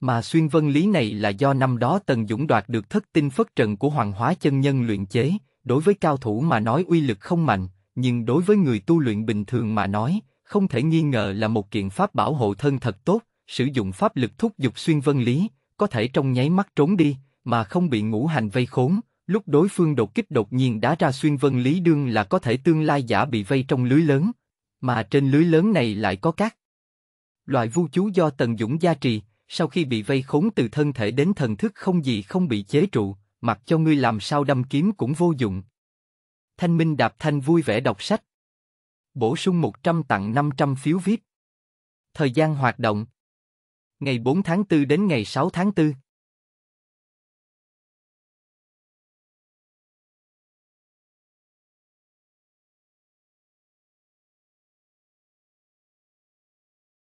Mà xuyên vân lý này là do năm đó Tần Dũng đoạt được thất tinh phất trần của hoàng hóa chân nhân luyện chế, đối với cao thủ mà nói uy lực không mạnh, nhưng đối với người tu luyện bình thường mà nói, không thể nghi ngờ là một kiện pháp bảo hộ thân thật tốt, sử dụng pháp lực thúc dục xuyên vân lý, có thể trong nháy mắt trốn đi, mà không bị ngũ hành vây khốn, lúc đối phương đột kích đột nhiên đá ra xuyên vân lý đương là có thể tương lai giả bị vây trong lưới lớn, mà trên lưới lớn này lại có cát. Loại vu chú do Tần Dũng gia trì, sau khi bị vây khốn từ thân thể đến thần thức không gì không bị chế trụ, mặc cho ngươi làm sao đâm kiếm cũng vô dụng. Thanh Minh Đạp Thanh vui vẻ đọc sách. Bổ sung 100 tặng 500 phiếu viết. Thời gian hoạt động Ngày 4 tháng 4 đến ngày 6 tháng 4